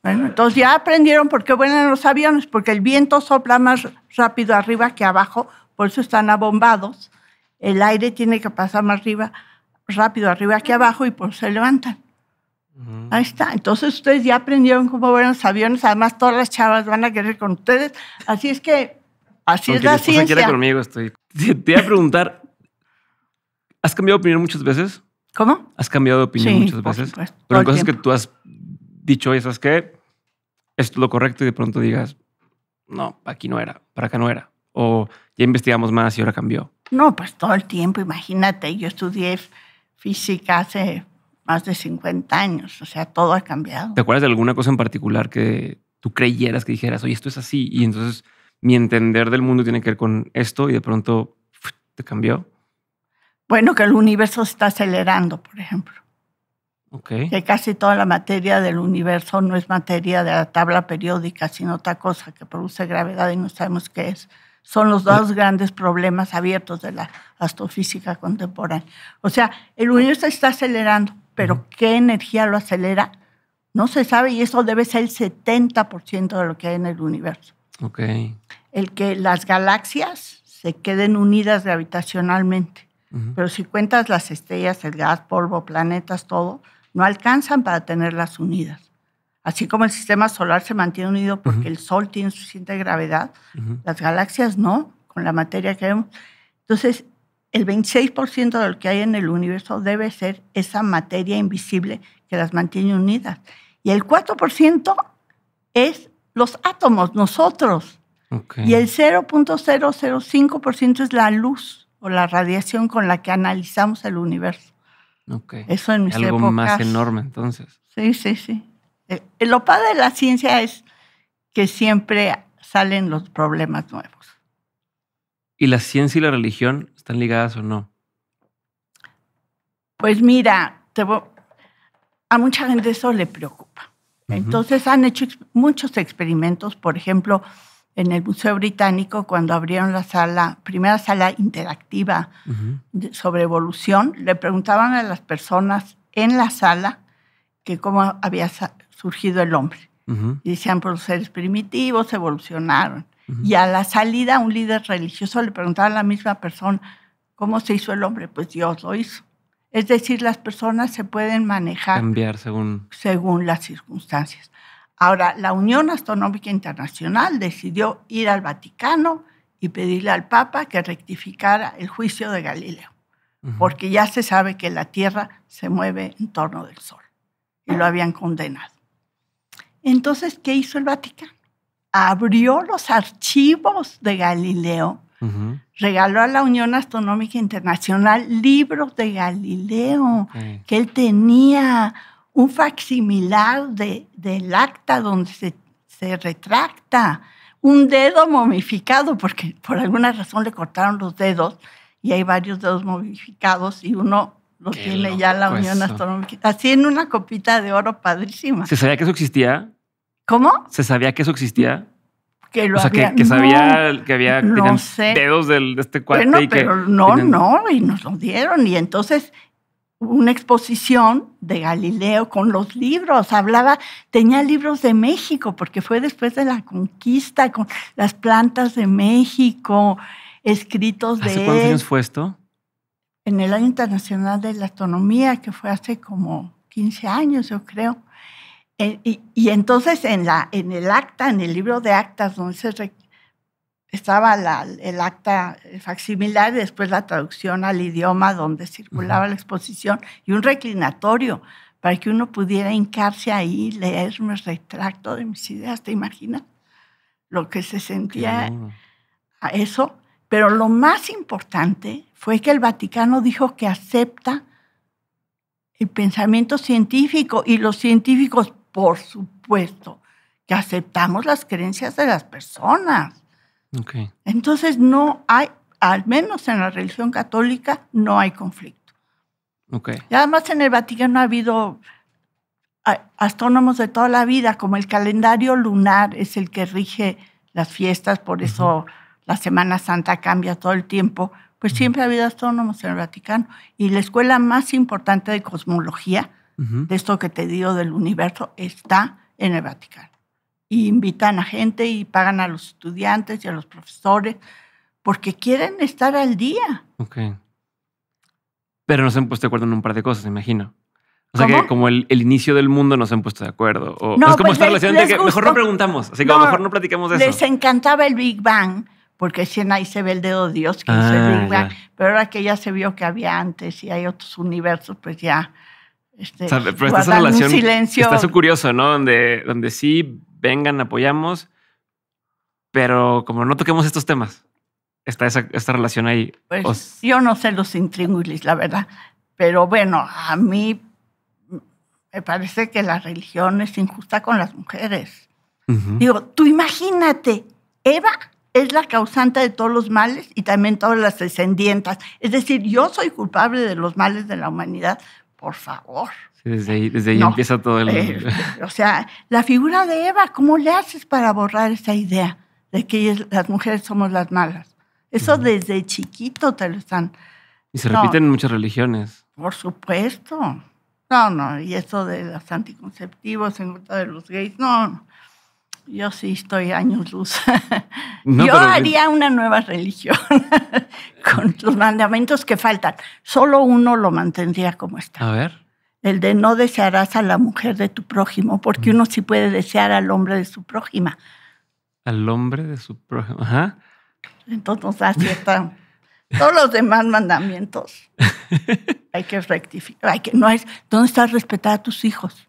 [SPEAKER 1] Bueno, entonces ya aprendieron por qué vuelan los aviones, porque el viento sopla más rápido arriba que abajo, por eso están abombados. El aire tiene que pasar más arriba, rápido arriba que abajo y por eso se levantan. Ahí está. Entonces ustedes ya aprendieron cómo vuelan los aviones. Además, todas las chavas van a querer con ustedes. Así es que, así es la ciencia.
[SPEAKER 2] conmigo, estoy. Te voy a preguntar, ¿Has cambiado de opinión muchas veces? ¿Cómo? ¿Has cambiado de opinión muchas veces? Por Pero cosas que tú has dicho, esas que es lo correcto y de pronto digas, no, aquí no era, para acá no era. O ya investigamos más y ahora cambió.
[SPEAKER 1] No, pues todo el tiempo, imagínate, yo estudié física hace más de 50 años, o sea, todo ha cambiado.
[SPEAKER 2] ¿Te acuerdas de alguna cosa en particular que tú creyeras que dijeras, oye, esto es así? Y entonces mi entender del mundo tiene que ver con esto y de pronto te cambió.
[SPEAKER 1] Bueno, que el universo está acelerando, por ejemplo. Okay. Que casi toda la materia del universo no es materia de la tabla periódica, sino otra cosa que produce gravedad y no sabemos qué es. Son los dos grandes problemas abiertos de la astrofísica contemporánea. O sea, el universo está acelerando, pero ¿qué energía lo acelera? No se sabe y eso debe ser el 70% de lo que hay en el universo. El que las galaxias se queden unidas gravitacionalmente pero si cuentas las estrellas, el gas, polvo, planetas, todo, no alcanzan para tenerlas unidas. Así como el sistema solar se mantiene unido porque el Sol tiene suficiente gravedad, las galaxias no, con la materia que vemos. Entonces, el 26% de lo que hay en el universo debe ser esa materia invisible que las mantiene unidas. Y el 4% es los átomos, nosotros. Y el 0.005% es la luz o la radiación con la que analizamos el universo.
[SPEAKER 2] Eso en mis Algo más enorme entonces.
[SPEAKER 1] Sí, sí, sí. Eh, eh, lo padre de la ciencia es que siempre salen los problemas nuevos.
[SPEAKER 2] ¿Y la ciencia y la religión están ligadas o no?
[SPEAKER 1] Pues mira, a mucha gente eso le preocupa. Entonces han hecho muchos experimentos, por ejemplo, en el Museo Británico cuando abrieron la sala, primera sala interactiva sobre evolución, le preguntaban a las personas en la sala que cómo había surgido el hombre. Y decían, por pues, los seres primitivos evolucionaron. Y a la salida, un líder religioso le preguntaba a la misma persona, ¿cómo se hizo el hombre? Pues Dios lo hizo. Es decir, las personas se pueden manejar. Cambiar según. Según las circunstancias. Ahora, la Unión Astronómica Internacional decidió ir al Vaticano y pedirle al Papa que rectificara el juicio de Galileo, porque ya se sabe que la Tierra se mueve en torno del Sol y lo habían condenado. Entonces, ¿qué hizo el Vaticano? Abrió los archivos de Galileo, regaló a la Unión Astronómica Internacional libros de Galileo que él tenía un facsimilar de, del acta donde se, se retracta un dedo momificado, porque por alguna razón le cortaron los dedos y hay varios dedos momificados y uno lo tiene ya la Unión Astronómica. Así en una copita de oro padrísima. ¿Se
[SPEAKER 2] sabía que eso existía? ¿Cómo? ¿Se sabía que eso existía?
[SPEAKER 1] Que lo o sea, que, sabía
[SPEAKER 2] que había dedos del, de este cuate. Bueno, pero no,
[SPEAKER 1] no, y nos lo dieron. Y entonces una exposición de Galileo con los libros, hablaba, tenía libros de México, porque fue después de la conquista, con las plantas de México, escritos de... ¿Hace fue esto? En el Año Internacional de la Astronomía, que fue hace como 15 años, yo creo. Eh, y, entonces en, la, en el acta, en el libro de actas, donde se estaba el acta facsimilar y después la traducción al idioma donde circulaba la exposición y un reclinatorio para que uno pudiera hincarse ahí, leer un retracto de mis ideas, ¿te imaginas? Lo que se sentía a eso. Pero lo más importante fue que el Vaticano dijo que acepta el pensamiento científico y los científicos, por supuesto, que aceptamos las creencias de las personas. Entonces no hay, al menos en la religión católica, no hay conflicto. Okay. Y además en el Vaticano ha habido astrónomos de toda la vida, como el calendario lunar es el que rige las fiestas, por eso la Semana Santa cambia todo el tiempo, pues siempre ha habido astrónomos en el Vaticano. Y la escuela más importante de cosmología, de esto que te digo del universo, está en el Vaticano y invitan a gente y pagan a los estudiantes y a los profesores porque quieren estar al día.
[SPEAKER 2] Ok. Pero no se han puesto de acuerdo en un par de cosas, imagino. O sea que como el, el, inicio del mundo no se han puesto de acuerdo. O, no, es como pues, esta relación de que mejor no preguntamos. Así que lo mejor no platicamos de eso. Les
[SPEAKER 1] encantaba el Big Bang, porque si ahí se ve el dedo de Dios que el ah, Big Bang. Pero ahora que ya se vio que había antes y hay otros universos, pues ya. Este, o sea, pero esta relación. silencio. Está eso
[SPEAKER 2] curioso, ¿no? Donde, donde sí vengan, apoyamos, pero como no toquemos estos temas, está esa, esta relación ahí.
[SPEAKER 1] Pues yo no sé los intríngulis, la verdad, pero bueno, a mí me parece que la religión es injusta con las mujeres. Digo, tú imagínate, Eva es la causante de todos los males y también todas las descendientas. Es decir, yo soy culpable de los males de la humanidad, por favor
[SPEAKER 2] desde ahí, empieza todo el... Eh,
[SPEAKER 1] o sea, la figura de Eva, ¿cómo le haces para borrar esa idea de que las mujeres somos las malas? Eso desde chiquito te lo están... Y se repiten
[SPEAKER 2] en muchas religiones.
[SPEAKER 1] Por supuesto. No, no, y eso de los anticonceptivos en contra de los gays, no, Yo sí estoy años luz.
[SPEAKER 2] Yo haría
[SPEAKER 1] una nueva religión con los mandamientos que faltan. Solo uno lo mantendría como está. A ver el de no desearás a la mujer de tu prójimo, porque mm. uno sí puede desear al hombre de su prójima.
[SPEAKER 2] Al hombre de su prójimo,
[SPEAKER 1] ajá. Entonces, así están Todos los demás mandamientos hay que rectificar. Hay que, no es, ¿Dónde está respetar a tus hijos?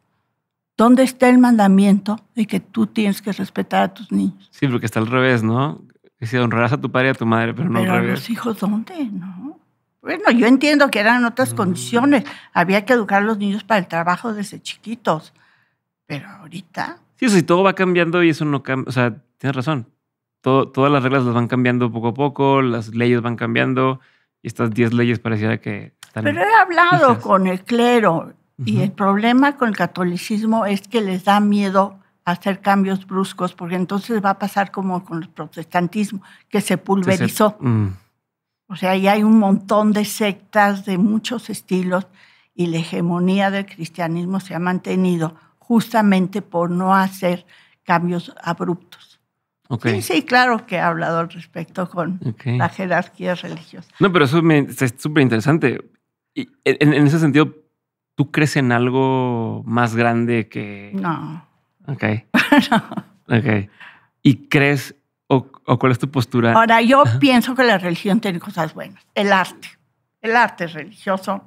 [SPEAKER 1] ¿Dónde está el mandamiento de que tú tienes que respetar a tus niños?
[SPEAKER 2] Sí, porque está al revés, ¿no? Es si honrarás a tu padre y a tu madre, pero no al revés. ¿A los
[SPEAKER 1] hijos dónde? No. Bueno, yo entiendo que eran otras mm. condiciones. Había que educar a los niños para el trabajo desde chiquitos. Pero ahorita.
[SPEAKER 2] Sí, sí, todo va cambiando y eso no cambia. O sea, tienes razón. Todo, todas las reglas las van cambiando poco a poco, las leyes van cambiando. Y estas 10 leyes pareciera que. Pero
[SPEAKER 1] he hablado con el clero. Y el problema con el catolicismo es que les da miedo hacer cambios bruscos, porque entonces va a pasar como con el protestantismo, que se pulverizó. Mm. O sea, ahí hay un montón de sectas de muchos estilos y la hegemonía del cristianismo se ha mantenido justamente por no hacer cambios abruptos. Okay. Sí, sí, claro que he hablado al respecto con la jerarquía religiosa.
[SPEAKER 2] No, pero eso es súper interesante. Y en, ese sentido, ¿tú crees en algo más grande que...? No. Ok. no. Ok. ¿Y crees o cuál es tu postura? Ahora, yo
[SPEAKER 1] pienso que la religión tiene cosas buenas. El arte. El arte religioso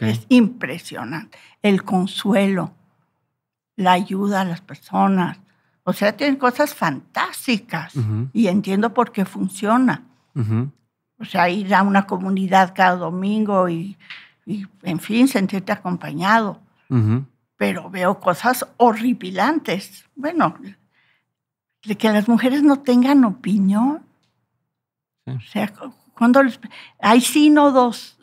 [SPEAKER 1] es impresionante. El consuelo, la ayuda a las personas. O sea, tiene cosas fantásticas y entiendo por qué funciona. O sea, ir a una comunidad cada domingo y, en fin, sentirte acompañado. Pero veo cosas horripilantes. Bueno, de que las mujeres no tengan opinión. O sea, cuando les, hay sínodos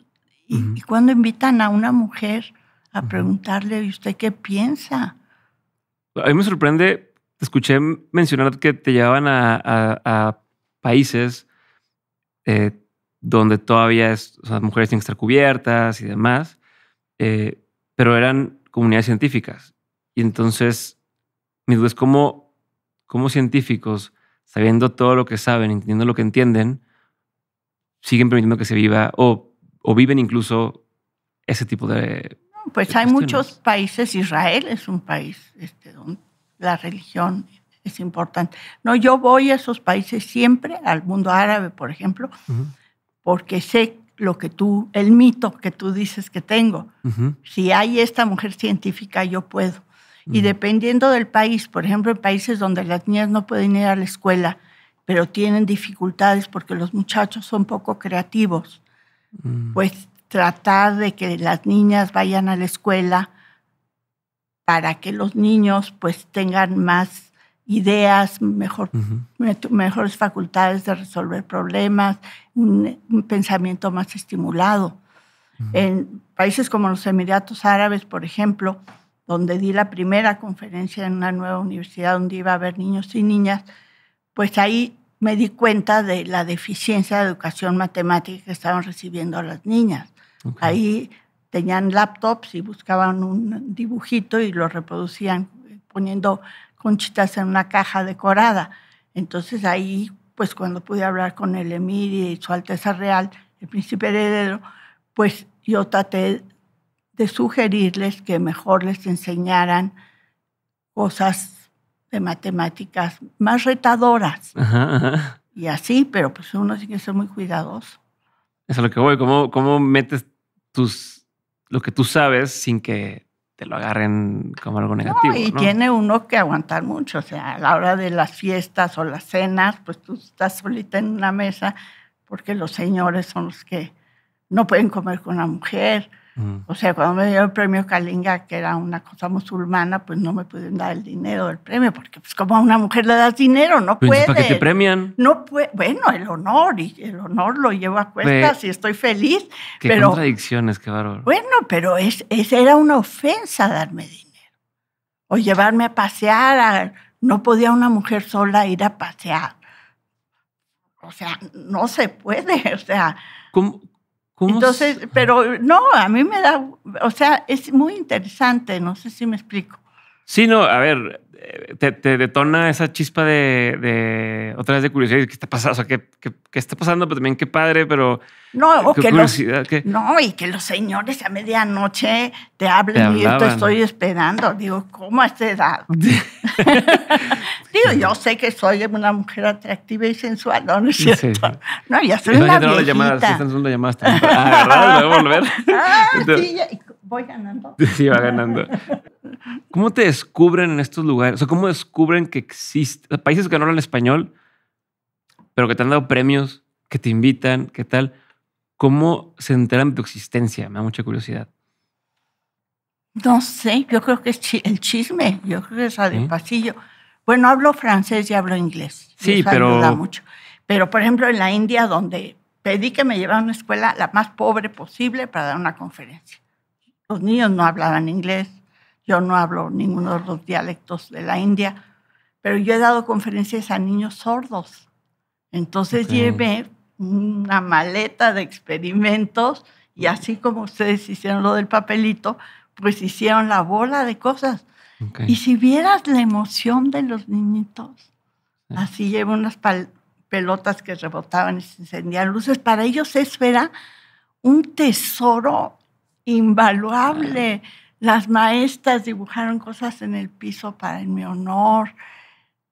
[SPEAKER 1] y, y, cuando invitan a una mujer a preguntarle, ¿y usted qué piensa?
[SPEAKER 2] A mí me sorprende, te escuché mencionar que te llevaban a, países eh, donde todavía es, las mujeres tienen que estar cubiertas y demás, eh, pero eran comunidades científicas. Y entonces, mi duda es cómo cómo científicos, sabiendo todo lo que saben, entendiendo lo que entienden, siguen permitiendo que se viva o, o viven incluso ese tipo de...
[SPEAKER 1] Pues hay muchos países, Israel es un país este, donde la religión es importante. No, yo voy a esos países siempre, al mundo árabe, por ejemplo, porque sé lo que tú, el mito que tú dices que tengo. Si hay esta mujer científica, yo puedo. Y dependiendo del país, por ejemplo, en países donde las niñas no pueden ir a la escuela, pero tienen dificultades porque los muchachos son poco creativos, mm. pues tratar de que las niñas vayan a la escuela para que los niños pues tengan más ideas, mejor, mejores facultades de resolver problemas, un, pensamiento más estimulado. En países como los Emiratos Árabes, por ejemplo, donde di la primera conferencia en una nueva universidad donde iba a haber niños y niñas, pues ahí me di cuenta de la deficiencia de educación matemática que estaban recibiendo las niñas. Ahí tenían laptops y buscaban un dibujito y lo reproducían eh, poniendo conchitas en una caja decorada. Entonces ahí, pues cuando pude hablar con el Emir y Su Alteza Real, el príncipe heredero, pues yo traté de sugerirles que mejor les enseñaran cosas de matemáticas más retadoras. Y así, pero pues uno tiene que ser muy cuidadoso.
[SPEAKER 2] Eso es lo que voy. ¿Cómo, cómo metes tus, lo que tú sabes sin que te lo agarren como algo negativo? y tiene
[SPEAKER 1] uno que aguantar mucho. O sea, a la hora de las fiestas o las cenas, pues tú estás solita en una mesa porque los señores son los que no pueden comer con la mujer o sea, cuando me dio el premio Kalinga, que era una cosa musulmana, pues no me pudieron dar el dinero del premio, porque pues como a una mujer le das dinero, no pues puede. ¿Para que te premian? No puede. Bueno, el honor, y el honor lo llevo a cuestas y estoy feliz. Qué
[SPEAKER 2] contradicciones, qué bárbaro.
[SPEAKER 1] Bueno, pero es, era una ofensa darme dinero. O llevarme a pasear. no podía una mujer sola ir a pasear. O sea, no se puede, o sea... ¿Cómo, entonces, pero no, a mí me da, o sea, es muy interesante, no sé si me explico. Sí, no,
[SPEAKER 2] a ver, te, detona esa chispa de, otra vez de curiosidad. ¿Qué está pasando? O ¿qué, está pasando? Pero también qué padre, pero.
[SPEAKER 1] No, qué ¿qué? no, y que los señores a medianoche te hablen y yo te estoy esperando. Digo, ¿cómo a esta edad? Digo, yo sé que soy una mujer atractiva y sensual, ¿no? es cierto? No, ya soy una ya llamadas,
[SPEAKER 2] Ah, a volver.
[SPEAKER 1] Ah, sí, Voy ganando.
[SPEAKER 2] Sí, va ganando. ¿Cómo te descubren en estos lugares? O sea, ¿cómo descubren que existen países que no hablan español, pero que te han dado premios, que te invitan, qué tal? ¿Cómo se enteran de tu existencia? Me da mucha curiosidad.
[SPEAKER 1] No sé, yo creo que es el chisme, yo creo que es a de pasillo. Bueno, hablo francés y hablo inglés. Sí, eso pero... Ayuda mucho. Pero, por ejemplo, en la India, donde pedí que me llevara a una escuela la más pobre posible para dar una conferencia. Los niños no hablaban inglés, yo no hablo ninguno de los dialectos de la India, pero yo he dado conferencias a niños sordos. Entonces llevé una maleta de experimentos y así como ustedes hicieron lo del papelito, pues hicieron la bola de cosas. Y si vieras la emoción de los niñitos, así llevo unas pelotas que rebotaban y se encendían luces, para ellos eso era un tesoro invaluable. Las maestras dibujaron cosas en el piso para en mi honor,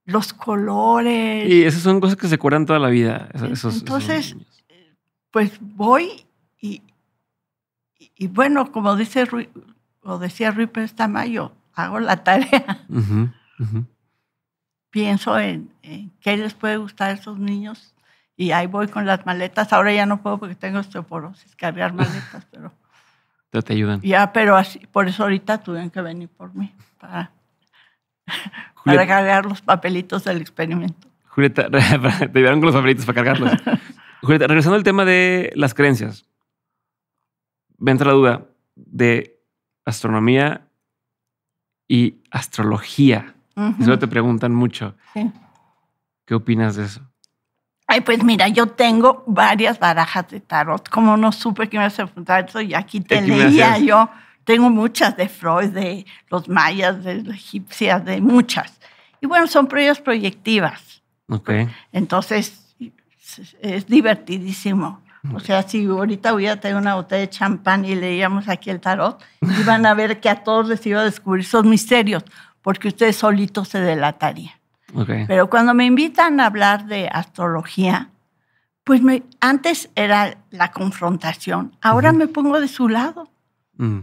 [SPEAKER 1] los colores. Y esas
[SPEAKER 2] son cosas que se curan toda la vida. Entonces,
[SPEAKER 1] eh, pues voy y, y, bueno, como dice o decía Rupert Tamayo, hago la tarea. Pienso en, qué les puede gustar a esos niños y ahí voy con las maletas. Ahora ya no puedo porque tengo osteoporosis, cargar maletas, pero te ayudan. Ya, pero así, por eso ahorita tuvieron que venir por mí para, cargar los papelitos del experimento.
[SPEAKER 2] Julieta, te ayudaron con los papelitos para cargarlos. Julieta, regresando al tema de las creencias, me entra la duda de astronomía y astrología. Eso te preguntan mucho. ¿Qué opinas de eso?
[SPEAKER 1] pues mira, yo tengo varias barajas de tarot. Como no supe que me ibas a preguntar eso, y aquí te leía yo. Tengo muchas de Freud, de los mayas, de los egipcias, de muchas. Y bueno, son proyectos proyectivas. Ok. Entonces, es divertidísimo. O sea, si ahorita voy a tener una botella de champán y leíamos aquí el tarot, iban a ver que a todos les iba a descubrir esos misterios, porque ustedes solitos se delatarían. Pero cuando me invitan a hablar de astrología, pues me, antes era la confrontación, ahora me pongo de su lado. Mm.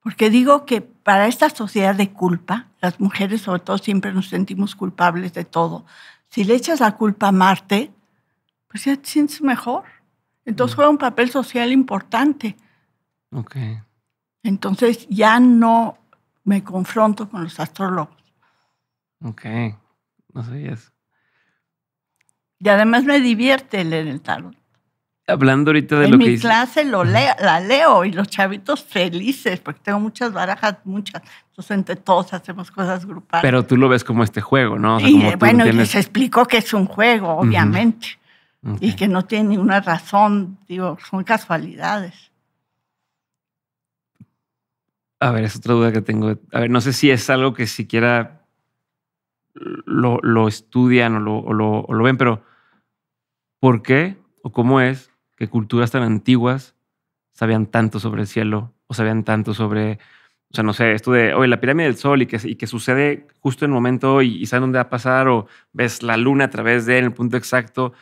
[SPEAKER 1] Porque digo que para esta sociedad de culpa, las mujeres sobre todo siempre nos sentimos culpables de todo. Si le echas la culpa a Marte, pues ya te sientes mejor. Entonces mm. juega un papel social importante. Entonces ya no me confronto con los astrólogos.
[SPEAKER 2] Ok. No sé, eso.
[SPEAKER 1] Y además me divierte leer el tarot.
[SPEAKER 2] Hablando ahorita de lo que. En mi clase
[SPEAKER 1] lo la leo y los chavitos felices, porque tengo muchas barajas, muchas. Entonces, entre todos hacemos cosas grupales. Pero
[SPEAKER 2] tú lo ves como este juego, ¿no? bueno, y les
[SPEAKER 1] explico que es un juego, obviamente. Y que no tiene ninguna razón. Digo, son casualidades.
[SPEAKER 2] A ver, es otra duda que tengo. A ver, no sé si es algo que siquiera lo, lo estudian o lo, ven, pero ¿por qué o cómo es que culturas tan antiguas sabían tanto sobre el cielo o sabían tanto sobre, o sea, no sé, esto de, oye, la pirámide del sol y que, y que sucede justo en el momento y, saben dónde va a pasar o ves la luna a través de él, en el punto exacto,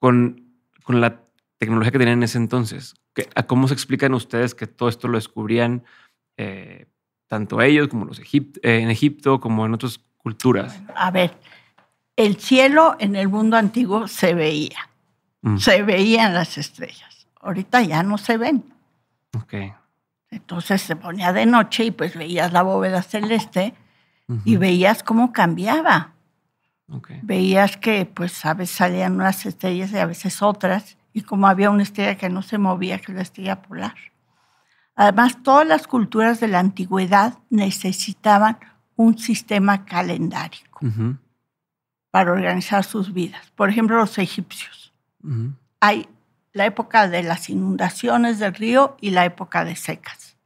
[SPEAKER 2] con, con la tecnología que tenían en ese entonces. ¿Cómo se explican ustedes que todo esto lo descubrían eh, tanto ellos como los Egip eh, en Egipto, como en otros culturas.
[SPEAKER 1] a ver, el cielo en el mundo antiguo se veía, mm. se veían las estrellas. Ahorita ya no se ven. Okay. Entonces se ponía de noche y pues veías la bóveda celeste y veías cómo cambiaba. Okay. Veías que pues a veces salían unas estrellas y a veces otras y como había una estrella que no se movía, que es la estrella polar. Además, todas las culturas de la antigüedad necesitaban un sistema calendario para organizar sus vidas. Por ejemplo, los egipcios. Hay la época de las inundaciones del río y la época de secas.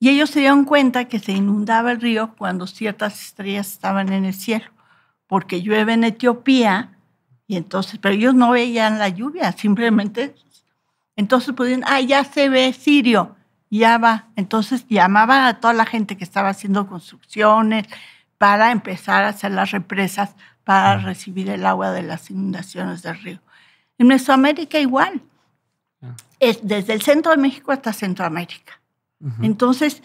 [SPEAKER 1] Y ellos se dieron cuenta que se inundaba el río cuando ciertas estrellas estaban en el cielo, porque llueve en Etiopía y entonces, pero ellos no veían la lluvia, simplemente entonces podían, ah, ya se ve Sirio, va Entonces llamaban a toda la gente que estaba haciendo construcciones para empezar a hacer las represas para recibir el agua de las inundaciones del río. En Mesoamérica igual. Ah. Es desde el centro de México hasta Centroamérica. Entonces,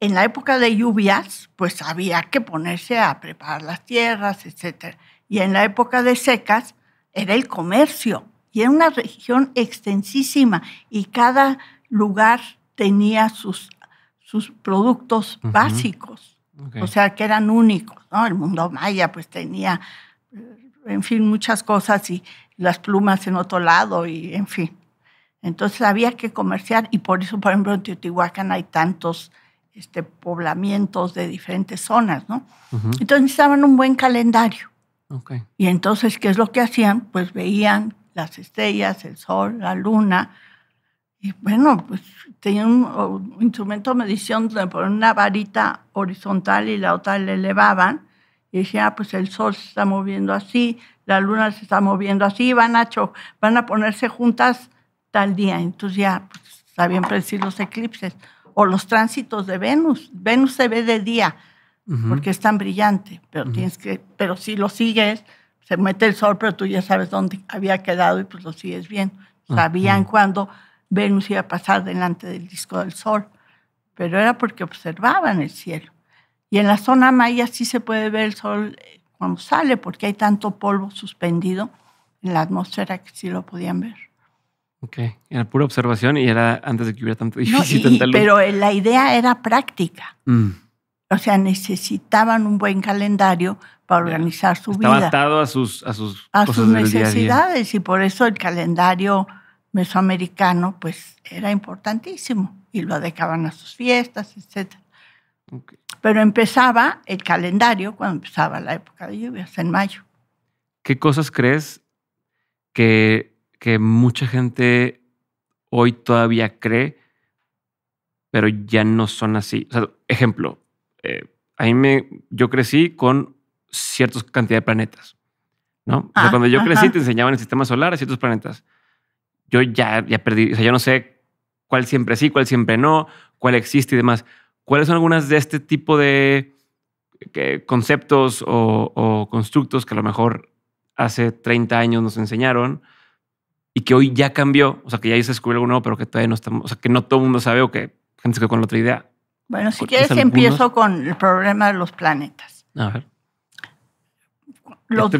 [SPEAKER 1] en la época de lluvias, pues había que ponerse a preparar las tierras, etc. Y en la época de secas era el comercio. Y era una región extensísima y cada lugar tenía sus, sus productos básicos, o sea, que eran únicos, ¿no? El mundo maya pues tenía, en fin, muchas cosas y las plumas en otro lado y en fin. Entonces había que comerciar y por eso, por ejemplo, en Teotihuacán hay tantos este, poblamientos de diferentes zonas, ¿no? Entonces necesitaban un buen calendario. Y entonces, ¿qué es lo que hacían? Pues veían las estrellas, el sol, la luna, y bueno, pues tenía un, instrumento de medición donde ponían una varita horizontal y la otra le elevaban. Y decía, ah, pues el sol se está moviendo así, la luna se está moviendo así, van a, van a ponerse juntas tal día. Entonces ya pues, sabían predecir los eclipses o los tránsitos de Venus. Venus se ve de día porque es tan brillante, pero, tienes que, pero si lo sigues, se mete el sol, pero tú ya sabes dónde había quedado y pues lo sigues bien. Ah, sabían cuándo Venus iba a pasar delante del disco del Sol, pero era porque observaban el cielo. Y en la zona maya sí se puede ver el Sol eh, cuando sale, porque hay tanto polvo suspendido en la atmósfera que sí lo podían ver.
[SPEAKER 2] Ok, era pura observación y era antes de que hubiera tanto difícil. y, Pero
[SPEAKER 1] la idea era práctica. Mm. O sea, necesitaban un buen calendario para organizar su vida. Estaba
[SPEAKER 2] atado a sus, a sus, a sus necesidades
[SPEAKER 1] y por eso el calendario mesoamericano, pues era importantísimo y lo dedicaban a sus fiestas, etc. Pero empezaba el calendario cuando empezaba la época de lluvias, en mayo.
[SPEAKER 2] ¿Qué cosas crees que, mucha gente hoy todavía cree, pero ya no son así? ejemplo, eh, me, yo crecí con ciertas cantidad de planetas. ¿no? cuando yo ah, crecí te enseñaban el sistema solar a ciertos planetas yo ya, ya perdí, o sea, yo no sé cuál siempre sí, cuál siempre no, cuál existe y demás. ¿Cuáles son algunas de este tipo de conceptos o, constructos que a lo mejor hace 30 años nos enseñaron y que hoy ya cambió? O sea, que ya se descubrió algo nuevo, pero que todavía no estamos, o sea, que no todo el mundo sabe o que gente se quedó con la otra idea.
[SPEAKER 1] Bueno, si quieres empiezo con el problema de los planetas.
[SPEAKER 2] A ver los,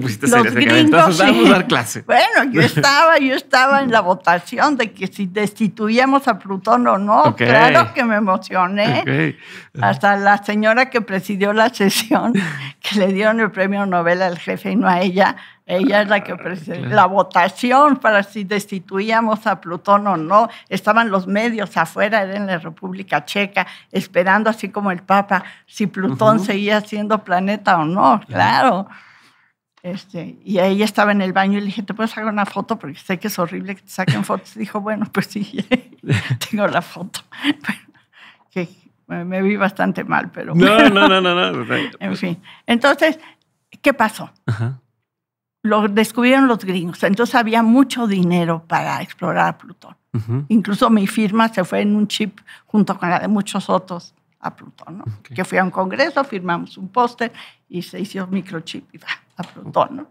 [SPEAKER 2] gringos. Sí. clase. Bueno, yo estaba,
[SPEAKER 1] yo estaba en la votación de que si destituíamos a Plutón o no. Claro que me emocioné. Hasta la señora que presidió la sesión, que le dieron el premio Nobel al jefe y no a ella, ella es la que ah, presidió la votación para si destituíamos a Plutón o no. Estaban los medios afuera, era en la República Checa, esperando así como el Papa si Plutón seguía siendo planeta o no, claro. Este, y ella estaba en el baño y le dije, ¿te puedo sacar una foto? Porque sé que es horrible que te saquen fotos. Y dijo, bueno, pues sí, tengo la foto. me vi bastante mal, pero... No, no, no, no, no. Perfecto. en fin. Entonces, ¿qué pasó? Ajá. Lo descubrieron los gringos. Entonces había mucho dinero para explorar a Plutón. Incluso mi firma se fue en un chip junto con la de muchos otros Plutón, Que fui a un congreso, firmamos un póster y se hizo microchip y va a Plutón, ¿no?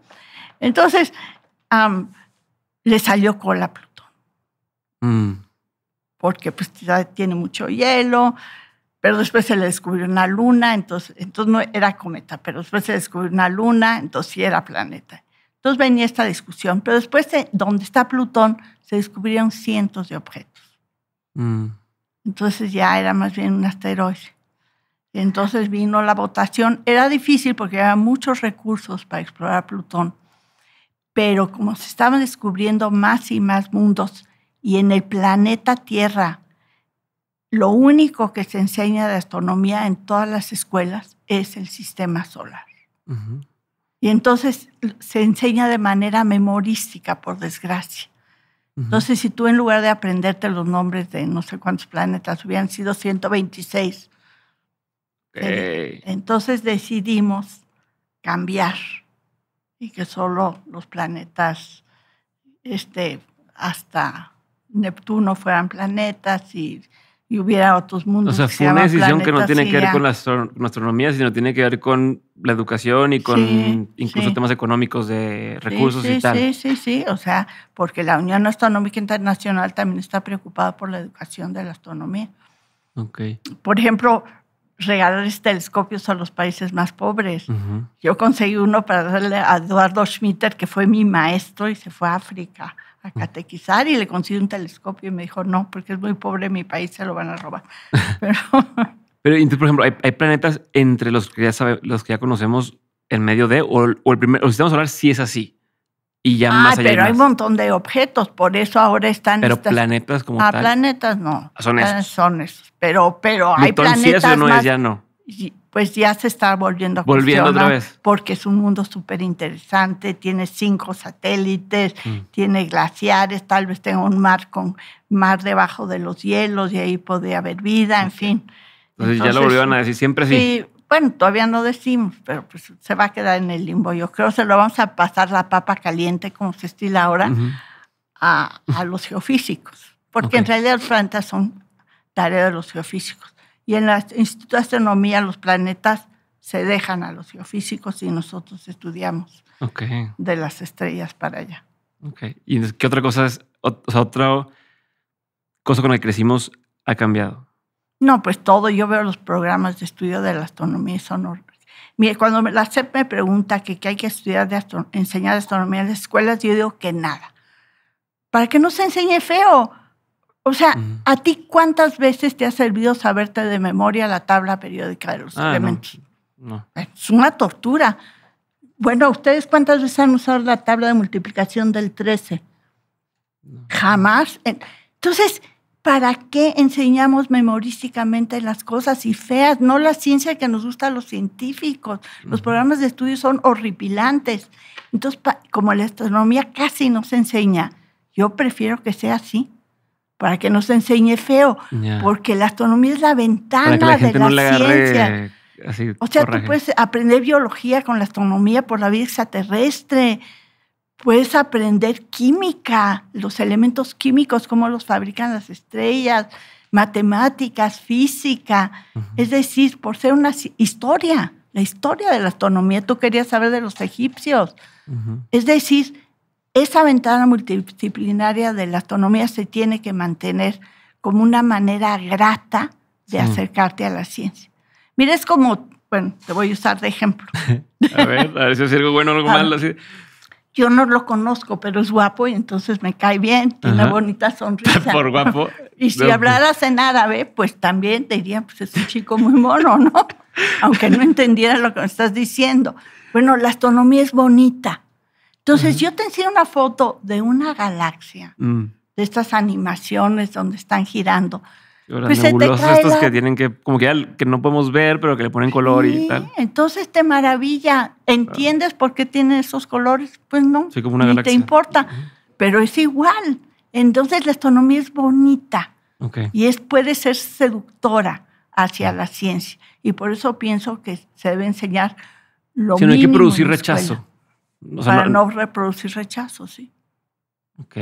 [SPEAKER 1] Entonces, le salió cola a Plutón. Mm. Porque pues tiene mucho hielo, pero después se le descubrió una luna, entonces, entonces no era cometa, pero después se descubrió una luna, entonces sí era planeta. Entonces venía esta discusión, pero después de donde está Plutón se descubrieron cientos de objetos. Mm. Entonces ya era más bien un asteroide. Entonces vino la votación. Era difícil porque había muchos recursos para explorar Plutón, pero como se estaban descubriendo más y más mundos y en el planeta Tierra, lo único que se enseña de astronomía en todas las escuelas es el sistema solar. Y entonces se enseña de manera memorística, por desgracia. Entonces, si tú en lugar de aprenderte los nombres de no sé cuántos planetas, hubieran sido 126.
[SPEAKER 2] Entonces
[SPEAKER 1] decidimos cambiar y que solo los planetas este, hasta Neptuno fueran planetas y y hubiera otros mundos. O sea, fue una decisión que no tiene que ver con la,
[SPEAKER 2] astronomía, sino tiene que ver con la educación y con incluso sí. temas económicos de recursos sí, y tal. Sí,
[SPEAKER 1] sí, sí, o sea, porque la Unión Astronómica Internacional también está preocupada por la educación de la astronomía. Okay. Por ejemplo, regalar telescopios a los países más pobres. Yo conseguí uno para darle a Eduardo Schmitter, que fue mi maestro y se fue a África a catequizar y le consiguió un telescopio y me dijo, no, porque es muy pobre mi país, se lo van a robar. Pero,
[SPEAKER 2] Pero entonces, por ejemplo, ¿hay, ¿hay, planetas entre los que ya, sabe, los que ya conocemos en medio de, o, o el primer, o sistema solar sí es así? Y ya más allá pero hay, un
[SPEAKER 1] montón de objetos, por eso ahora están. Pero planetas como ah, planetas no. Ah, ah, son esos. Son Pero, pero hay planetas. entonces no es, ya no pues ya se está volviendo a Volviendo otra vez. Porque es un mundo súper interesante, tiene cinco satélites, mm. tiene glaciares, tal vez tenga un mar con mar debajo de los hielos y ahí podría haber vida, en fin. Entonces, ya lo volvieron a decir, siempre sí. sí. Bueno, todavía no decimos, pero pues se va a quedar en el limbo. Yo creo que se lo vamos a pasar la papa caliente, como se estila ahora, a, los geofísicos. Porque en realidad los son tarea de los geofísicos. Y en el Instituto de Astronomía los planetas se dejan a los geofísicos y nosotros estudiamos de las estrellas para allá.
[SPEAKER 2] Okay. ¿Y qué otra cosa es, otra cosa con la que crecimos ha cambiado?
[SPEAKER 1] No, pues todo. Yo veo los programas de estudio de la astronomía y son... Mire, cuando la CEP me pregunta que qué hay que estudiar de enseñar astronomía en las escuelas, yo digo que nada. ¿Para qué no se enseñe feo? O sea, ¿a ti cuántas veces te ha servido saberte de memoria la tabla periódica de los ah, elementos? No, Es una tortura. Bueno, ¿ustedes cuántas veces han usado la tabla de multiplicación del 13? Jamás. Entonces, ¿para qué enseñamos memorísticamente las cosas y feas? No la ciencia que nos gusta a los científicos. Los programas de estudio son horripilantes. Entonces, como la astronomía casi no se enseña, yo prefiero que sea así para que no se enseñe feo, porque la astronomía es la ventana de la ciencia.
[SPEAKER 3] o sea, tú puedes
[SPEAKER 1] aprender biología con la astronomía por la vida extraterrestre, puedes aprender química, los elementos químicos, cómo los fabrican las estrellas, matemáticas, física, es decir, por ser una historia, la historia de la astronomía, tú querías saber de los egipcios, es decir, esa ventana multidisciplinaria de la astronomía se tiene que mantener como una manera grata de mm. acercarte a la ciencia. Mira, es como, bueno, te voy a usar de ejemplo.
[SPEAKER 2] a ver, a ver si es algo bueno o algo ah. malo.
[SPEAKER 1] Yo no lo conozco, pero es guapo y entonces me cae bien, tiene una bonita sonrisa. Por guapo. y si hablaras en árabe, pues también te dirían, pues es un chico muy mono, ¿no? Aunque no entendiera lo que me estás diciendo. Bueno, la astronomía es bonita entonces, yo te enseño una foto de una galaxia, mm. de estas animaciones donde están girando.
[SPEAKER 2] Las pues nebulosas estas que tienen que, como que, ya, que no podemos ver, pero que le ponen color y tal.
[SPEAKER 1] Entonces te maravilla. ¿Entiendes por qué tiene esos colores? Pues no. Sí, como una galaxia. te importa. Pero es igual. Entonces la astronomía es bonita. Y es, puede ser seductora hacia mm. la ciencia. Y por eso pienso que se debe enseñar lo sí, Si no hay que producir rechazo para no, reproducir rechazo, sí.
[SPEAKER 2] Ok.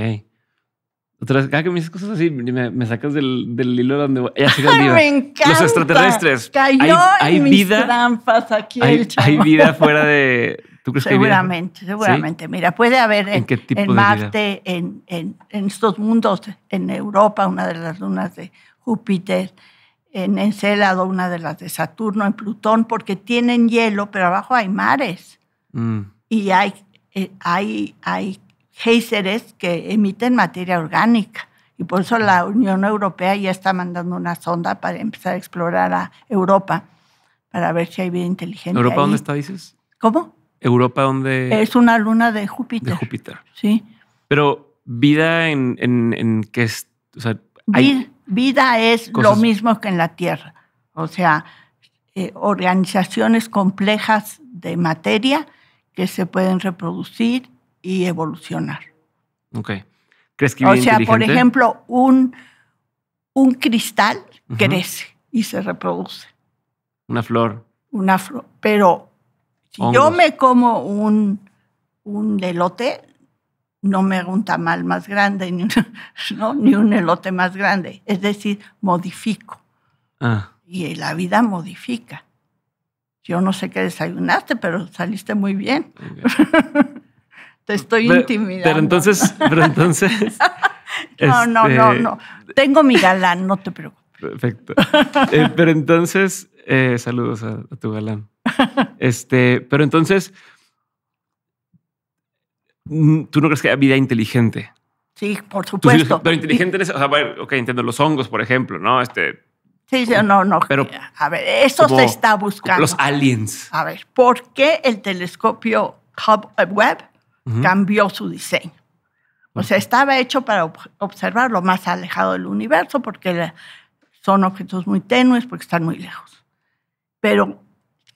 [SPEAKER 2] Otra vez, cada que me dices cosas así, me, sacas del, del, hilo donde voy. Ya se me encanta. Los extraterrestres. Cayó hay, en vida, mis
[SPEAKER 1] trampas aquí hay, el Hay vida
[SPEAKER 2] fuera de. ¿Tú crees seguramente,
[SPEAKER 1] que seguramente. Mira, puede haber en, Marte, En, en, estos mundos, en Europa, una de las lunas de Júpiter, en Encélado, una de las de Saturno, en Plutón, porque tienen hielo, pero abajo hay mares. Mm y hay, eh, hay, hay géiseres que emiten materia orgánica. Y por eso la Unión Europea ya está mandando una sonda para empezar a explorar a Europa, para ver si hay vida inteligente. ¿Europa dónde está, dices? ¿Cómo?
[SPEAKER 2] ¿Europa dónde?
[SPEAKER 1] Es una luna de Júpiter. De Júpiter. Sí.
[SPEAKER 2] Pero vida en, en, qué es.
[SPEAKER 1] vida, es lo mismo que en la Tierra. O sea, eh, organizaciones complejas de materia que se pueden reproducir y evolucionar.
[SPEAKER 2] Ok. ¿Crees que O sea, por ejemplo,
[SPEAKER 1] un, un cristal crece y se reproduce. Una flor. Una flor. Pero si yo me como un, un elote, no me hago un tamal más grande, ni, un elote más grande. Es decir, modifico. Ah. Y la vida modifica yo no sé qué desayunaste, pero saliste muy bien. Te estoy intimidando. Pero
[SPEAKER 2] entonces, pero entonces.
[SPEAKER 1] no, no, no, este, no. Tengo mi galán, no te preocupes.
[SPEAKER 2] Perfecto. Eh, pero entonces, eh, saludos a, tu galán. Este, pero entonces, mm, ¿tú no crees que hay vida inteligente?
[SPEAKER 1] Sí, por supuesto. Pero inteligente,
[SPEAKER 2] o sea, ok, entiendo los hongos, por ejemplo, ¿no? Este,
[SPEAKER 1] Sí, no, no. Pero, a ver, eso se está buscando. Los
[SPEAKER 2] aliens.
[SPEAKER 1] A ver, ¿por qué el telescopio Hubble Webb cambió su diseño? O sea, estaba hecho para observar lo más alejado del universo porque son objetos muy tenues, porque están muy lejos. Pero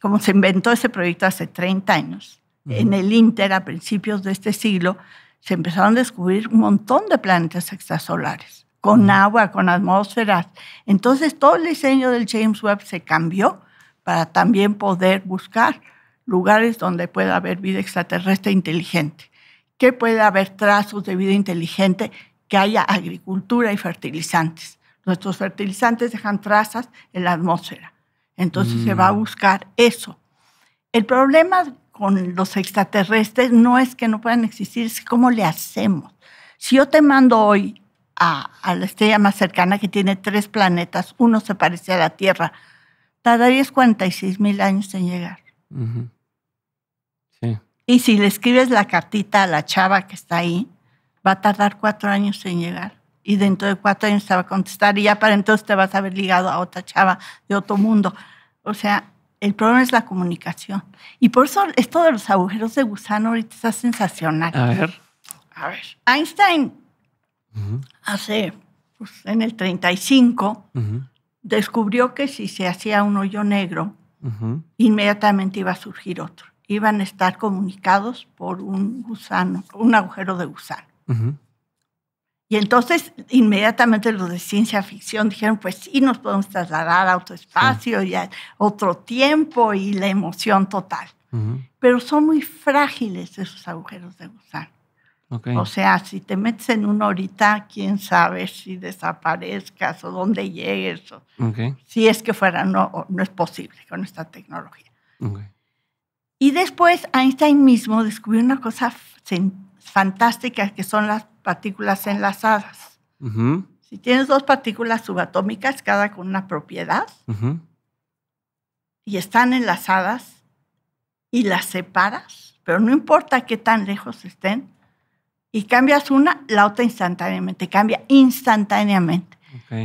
[SPEAKER 1] como se inventó ese proyecto hace 30 años, en el Inter, a principios de este siglo, se empezaron a descubrir un montón de planetas extrasolares con agua, con atmósferas. Entonces todo el diseño del James Webb se cambió para también poder buscar lugares donde pueda haber vida extraterrestre inteligente, que pueda haber trazos de vida inteligente, que haya agricultura y fertilizantes. Nuestros fertilizantes dejan trazas en la atmósfera. Entonces se va a mm. buscar eso. El problema con los extraterrestres no es que no puedan existir, es cómo le hacemos. Si yo te mando hoy a, la estrella más cercana que tiene tres planetas, uno se parece a la Tierra, tardarías 46 mil años en llegar. Y si le escribes la cartita a la chava que está ahí, va a tardar cuatro años en llegar. Y dentro de cuatro años te va a contestar y ya para entonces te vas a haber ligado a otra chava de otro mundo. O sea, el problema es la comunicación. Y por eso esto de los agujeros de gusano ahorita está sensacional. A ver. A ver. Einstein hace, pues, en el 35, descubrió que si se hacía un hoyo negro, inmediatamente iba a surgir otro. Iban a estar comunicados por un gusano, un agujero de gusano. Y entonces, inmediatamente los de ciencia ficción dijeron, pues sí, nos podemos trasladar a otro espacio y a otro tiempo y la emoción total. Pero son muy frágiles esos agujeros de gusano. O sea, si te metes en una horita, quién sabe si desaparezcas o dónde llegues. Si es que fuera, no, no es posible con esta tecnología. Y después Einstein mismo descubrió una cosa fantástica que son las partículas enlazadas. Si tienes dos partículas subatómicas, cada con una propiedad, y están enlazadas y las separas, pero no importa qué tan lejos estén, y cambias una, la otra instantáneamente, cambia instantáneamente.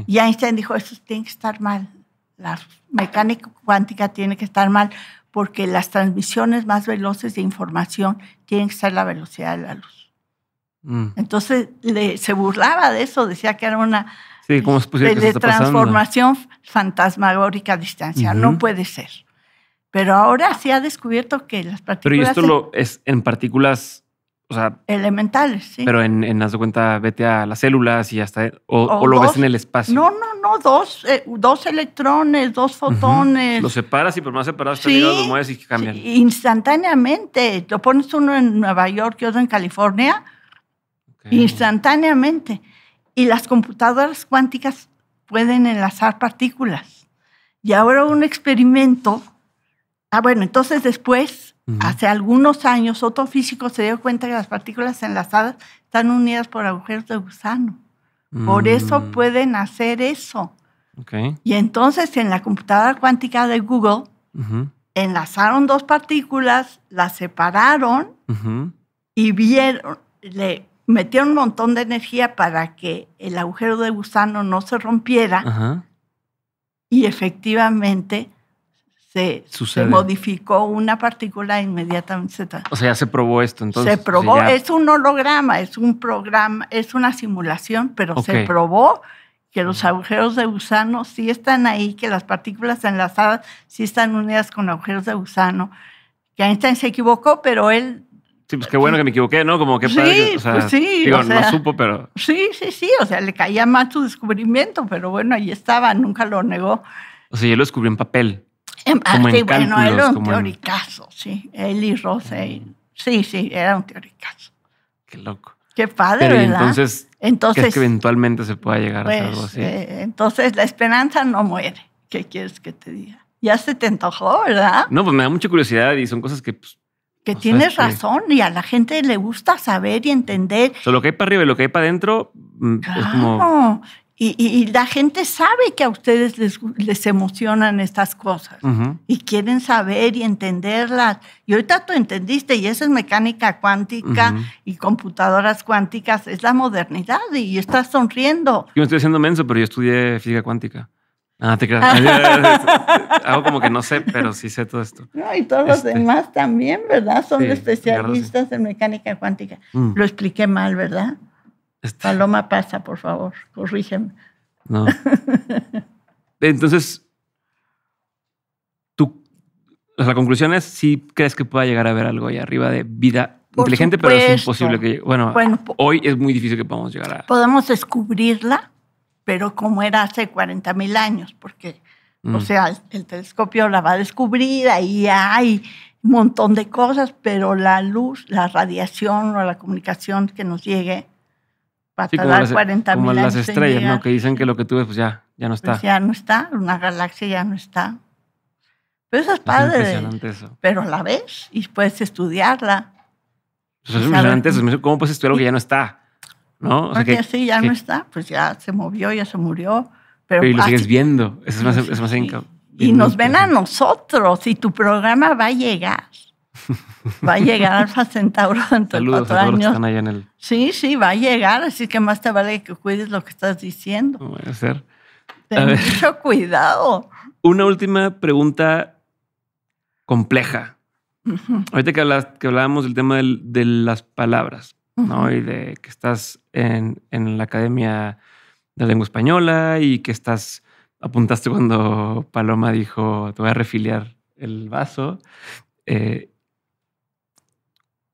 [SPEAKER 1] Y Einstein dijo, eso tiene que estar mal, la mecánica cuántica tiene que estar mal, porque las transmisiones más veloces de información tienen que ser la velocidad de la luz. Mm. Entonces le, se burlaba de eso, decía que era una sí, ¿cómo de transformación fantasmagórica a distancia. No puede ser. Pero ahora se ha descubierto que las partículas... Pero esto lo
[SPEAKER 2] es en partículas o sea,
[SPEAKER 1] elementales, sí. Pero
[SPEAKER 2] en, la haz cuenta, vete a las células y hasta. O, lo ves en el espacio. No, no,
[SPEAKER 1] no, dos, eh, dos electrones, dos fotones. Los
[SPEAKER 2] separas y por más separados sí, los mueves y cambian.
[SPEAKER 1] instantáneamente. Lo pones uno en Nueva York y otro en California. Instantáneamente. Y las computadoras cuánticas pueden enlazar partículas. Y ahora un experimento. Ah, bueno, entonces después Hace algunos años otro físico se dio cuenta que las partículas enlazadas están unidas por agujeros de gusano.
[SPEAKER 3] Por eso mm.
[SPEAKER 1] pueden hacer eso. Y entonces en la computadora cuántica de Google enlazaron dos partículas, las separaron y le metieron un montón de energía para que el agujero de gusano no se rompiera. Y efectivamente se, modificó una partícula inmediatamente. o sea,
[SPEAKER 2] ya se probó esto entonces. Se probó, es
[SPEAKER 1] un holograma, es un programa, es una simulación, pero se probó que los agujeros de gusano sí están ahí, que las partículas enlazadas sí están unidas con agujeros de gusano. Que Einstein se equivocó, pero él...
[SPEAKER 2] Sí, pues qué bueno que me equivoqué, ¿no? Como que... Sí, pues sí. supo, pero...
[SPEAKER 1] Sí, sí, sí, o sea, le caía mal su descubrimiento, pero bueno, ahí estaba, nunca lo negó.
[SPEAKER 2] O sea, él lo descubrió en papel. Em, ah, en parte, bueno, cálculos, era un
[SPEAKER 1] teoricazo, sí. Eli Rosey. Sí, sí, era un teoricazo. Qué loco. Qué padre, ¿verdad? Entonces, entonces que
[SPEAKER 2] eventualmente se pueda llegar a algo pues, así. Eh,
[SPEAKER 1] entonces, la esperanza no muere. ¿Qué quieres
[SPEAKER 2] que te diga?
[SPEAKER 1] Ya se te antojó, ¿verdad?
[SPEAKER 2] No, pues me da mucha curiosidad y son cosas que pues,
[SPEAKER 1] que tienes razón y a la gente le gusta saber y entender.
[SPEAKER 2] O sea, lo que hay para arriba y lo que hay para adentro claro. Mm, es como...
[SPEAKER 1] Y, la gente sabe que a ustedes les, emocionan estas cosas y quieren saber y entenderlas. Y ahorita tú entendiste, y eso es mecánica cuántica y computadoras cuánticas, es la modernidad y estás sonriendo.
[SPEAKER 2] Yo me estoy haciendo menso, pero yo estudié física cuántica. Ah, te creas. Hago como que no sé, pero sí sé todo esto.
[SPEAKER 1] y todos los este. demás también, ¿verdad? Son especialistas en mecánica cuántica. Mm. Lo expliqué mal, ¿verdad? Este, Paloma pasa, por favor, corrígeme.
[SPEAKER 2] No. Entonces, tú, la conclusión es si crees que pueda llegar a ver algo ahí arriba de vida inteligente, pero es imposible que bueno, hoy es muy difícil que podamos llegar a.
[SPEAKER 1] Podemos descubrirla, pero como era hace 40 mil años, porque, o mm. sea, el, el, telescopio la va a descubrir, ahí hay un montón de cosas, pero la luz, la radiación o la comunicación que nos llegue para sí, 40 como las e- estrellas, ¿no? Que
[SPEAKER 2] dicen que lo que tú ves, pues ya, ya no está. Pues, ya no
[SPEAKER 1] está, una galaxia ya no está. Pero eso es padre. Es Pero la ves y puedes estudiarla.
[SPEAKER 2] Eso es impresionante eso. ¿Cómo puedes estudiar algo que ya no está?
[SPEAKER 1] ¿No? O sea, que, sí, ya no está, pues ya se movió, ya se murió. Pero, y lo sigues viendo.
[SPEAKER 2] Eso es más, sí, es más
[SPEAKER 1] y nos ven a nosotros y tu programa va a llegar. Va a llegar Alfa Centauro dentro Sí, sí, va a llegar, así que más te vale que cuides lo que estás diciendo. voy a hacer. Ten mucho cuidado.
[SPEAKER 2] Una última pregunta compleja. Ahorita que, hablábamos del tema de las palabras, ¿no? Y de que estás en, en, la Academia de Lengua Española y que estás, apuntaste cuando Paloma dijo, te voy a refiliar el vaso. Eh,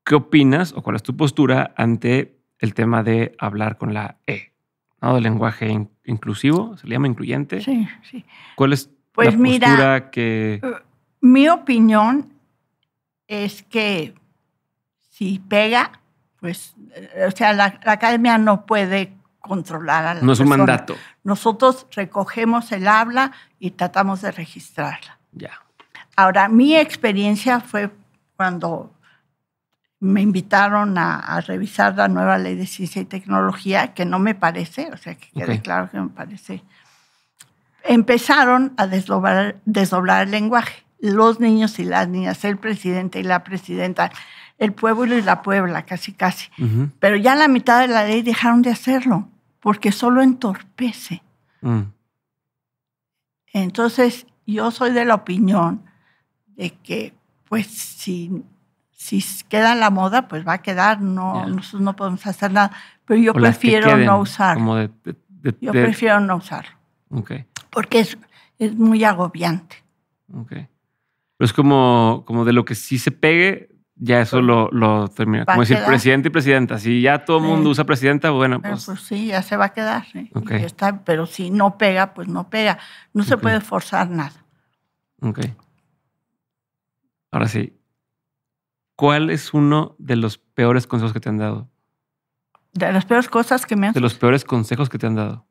[SPEAKER 2] ¿Qué opinas o cuál es tu postura ante el tema de hablar con la E? ¿No? Del lenguaje inclusivo, se le llama incluyente. Sí, sí. ¿Cuál es pues la postura que.
[SPEAKER 1] Eh, mi opinión es que si pega, pues, eh, o sea, la, academia no puede controlar a la No es un mandato. Nosotros recogemos el habla y tratamos de registrarla. Ya. Ahora, mi experiencia fue cuando me invitaron a, revisar la nueva ley de ciencia y tecnología, que no me parece, o sea, que quede claro que me parece. Empezaron a desdoblar, desdoblar el lenguaje. Los niños y las niñas, el presidente y la presidenta, el pueblo y la puebla, casi, casi. Pero ya la mitad de la ley dejaron de hacerlo, porque solo entorpece. Mm. Entonces, yo soy de la opinión de que, pues, si si queda la moda, pues va a quedar, no, nosotros no podemos hacer nada. Pero yo prefiero no usar. yo prefiero no usarlo. Okay. Porque es, es, muy agobiante.
[SPEAKER 2] Okay. Pero es como, como de lo que si se pegue, ya eso lo, lo termina. como decir, presidente y presidenta. Si ya todo el mundo usa presidenta, bueno, pues,
[SPEAKER 1] pues. sí, ya se va a quedar. ¿eh? Está, pero si no pega, pues no pega. No se puede forzar nada.
[SPEAKER 2] Ok. Ahora sí, ¿cuál es uno de los peores consejos que te han dado?
[SPEAKER 1] De las peores cosas que me han De los
[SPEAKER 2] peores consejos que te han dado.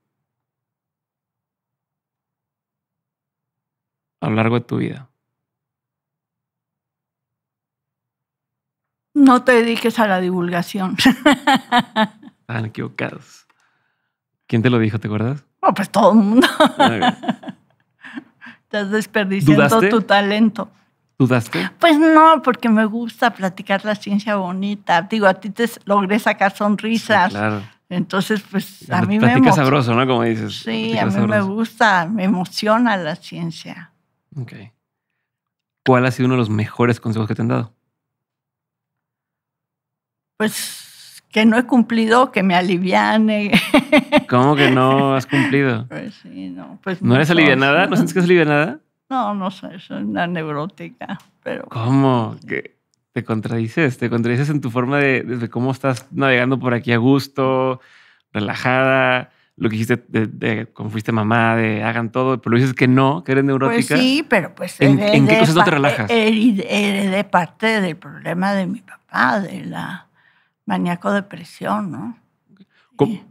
[SPEAKER 2] A lo largo de tu vida.
[SPEAKER 1] No te dediques a la divulgación.
[SPEAKER 2] Están equivocados. ¿Quién te lo dijo? ¿Te acuerdas?
[SPEAKER 1] No, pues todo el mundo. Estás desperdiciando tu talento. ¿Dudaste? Pues no, porque me gusta platicar la ciencia bonita. Digo, a ti te logré sacar sonrisas. claro. Entonces, pues a mí Platica sabroso, ¿no? Como
[SPEAKER 2] dices. Sí, a mí me
[SPEAKER 1] gusta, me emociona la ciencia.
[SPEAKER 2] Ok. ¿Cuál ha sido uno de los mejores consejos que te han dado?
[SPEAKER 1] Pues que no he cumplido, que me aliviane.
[SPEAKER 2] ¿Cómo que no has cumplido? Pues sí, no. Pues ¿No eres alivianada? ¿No sientes que es alivianada?
[SPEAKER 1] No, no sé, soy una neurótica, pero...
[SPEAKER 2] ¿Cómo? Te contradices, te contradices en tu forma de, cómo estás navegando por aquí a gusto, relajada, lo que hiciste de, como fuiste mamá, de hagan todo, pero dices que no, que eres pues neurótica. Pues sí, pero pues... ¿En, qué cosas no te relajas?
[SPEAKER 1] Eh, de parte del problema de mi papá, de la maníaco depresión, ¿no?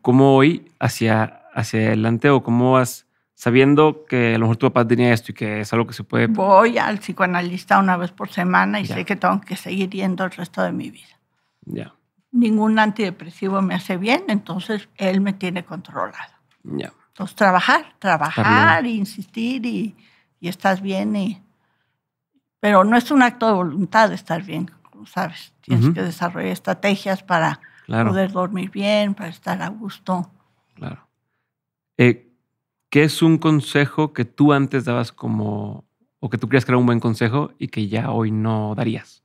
[SPEAKER 2] ¿Cómo, voy hoy hacia, hacia adelante o cómo vas...? sabiendo que a lo mejor tu papá tenía esto y que es algo que se puede... Voy
[SPEAKER 1] al psicoanalista una vez por semana y sé que tengo que seguir yendo el resto de mi vida. Ya. Ningún antidepresivo me hace bien, entonces él me tiene controlado. Ya. Entonces trabajar, trabajar, insistir y, estás bien. Y, pero no es un acto de voluntad estar bien, sabes. Tienes que desarrollar estrategias para poder dormir bien, para estar a gusto.
[SPEAKER 2] Claro. Eh, ¿Qué es un consejo que tú antes dabas como, o que tú creías que era un buen consejo y que ya hoy no darías?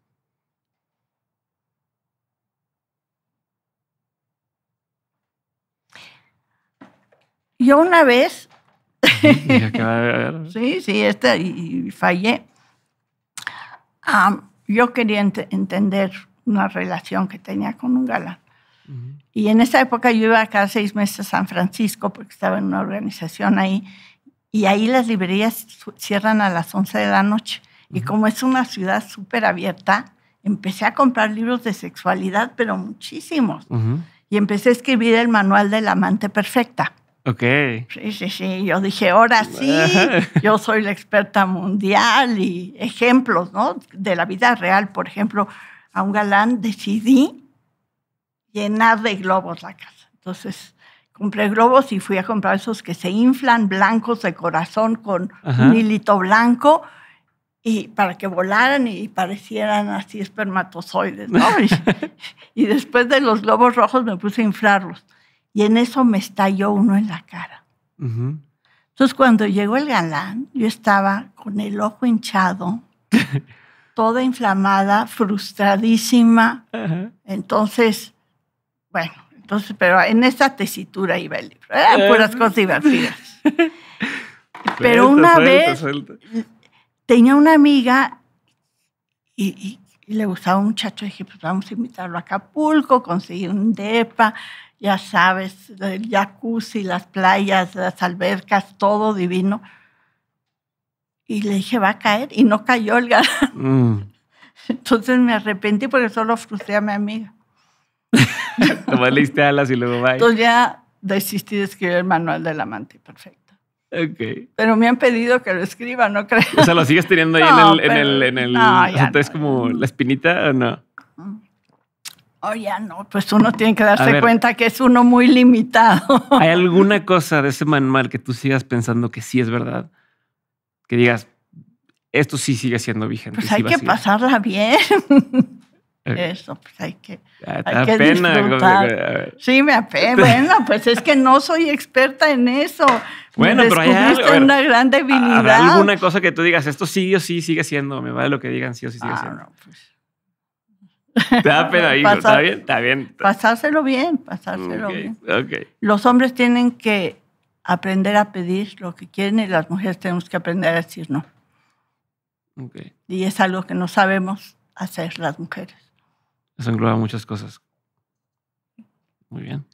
[SPEAKER 1] Yo una vez, sí, sí, y, fallé. Ah, yo quería entender una relación que tenía con un galán. Y en esa época yo iba cada seis meses a San Francisco porque estaba en una organización ahí. Y ahí las librerías cierran a las 11 de la noche. Y como es una ciudad súper abierta, empecé a comprar libros de sexualidad, pero muchísimos. Y empecé a escribir el manual del amante perfecta. Ok. Sí, sí, sí. Yo dije, ahora sí, yo soy la experta mundial y ejemplos, ¿no? De la vida real, por ejemplo, a un galán decidí llenar de globos la casa. Entonces compré globos y fui a comprar esos que se inflan blancos de corazón con un hilito blanco y para que volaran y parecieran así espermatozoides, ¿no? y, después de los globos rojos me puse a inflarlos. Y en eso me estalló uno en la cara.
[SPEAKER 3] Entonces
[SPEAKER 1] cuando llegó el galán, yo estaba con el ojo hinchado, toda inflamada, frustradísima. Entonces bueno, entonces, pero en esa tesitura iba el libro. Eh. puras cosas divertidas. pero una vez tenía una amiga y, le gustaba un muchacho. Dije, pues vamos a invitarlo a Acapulco, conseguir un depa, ya sabes, el jacuzzi, las playas, las albercas, todo divino. Y le dije, va a caer. Y no cayó el galán. Mm. Entonces me arrepentí porque solo frustré a mi amiga.
[SPEAKER 2] Nomás leíste alas y luego bye. Entonces
[SPEAKER 1] ya desistí de escribir el manual del amante perfecto. Ok. Pero me han pedido que lo escriba, ¿no crees? O
[SPEAKER 2] sea, ¿lo sigues teniendo ahí en el... entonces en el, ¿Es como la espinita o no? Mm.
[SPEAKER 1] Oh, ya no, pues uno tiene que darse cuenta que es uno muy limitado.
[SPEAKER 2] ¿Hay alguna cosa de ese manual que tú sigas pensando que sí es verdad? Que digas, esto sí sigue siendo vigente. Pues hay que
[SPEAKER 1] pasarla bien. Eh, eso, pues hay que. Ah, sí, me apena. Bueno, pues es que no soy experta en eso. Bueno, pero hay una gran debilidad. alguna
[SPEAKER 2] cosa que tú digas, esto sí o sí sigue siendo, me vale lo que digan, sí o sí sigue ah, siendo? No,
[SPEAKER 1] Te pues. da pena, hijo. está bien, está bien. Pasárselo bien, pasárselo bien. Los hombres tienen que aprender a pedir lo que quieren y las mujeres tenemos que aprender a decir no. Y es algo que no sabemos hacer las mujeres.
[SPEAKER 2] Eso engloba muchas cosas. Muy bien.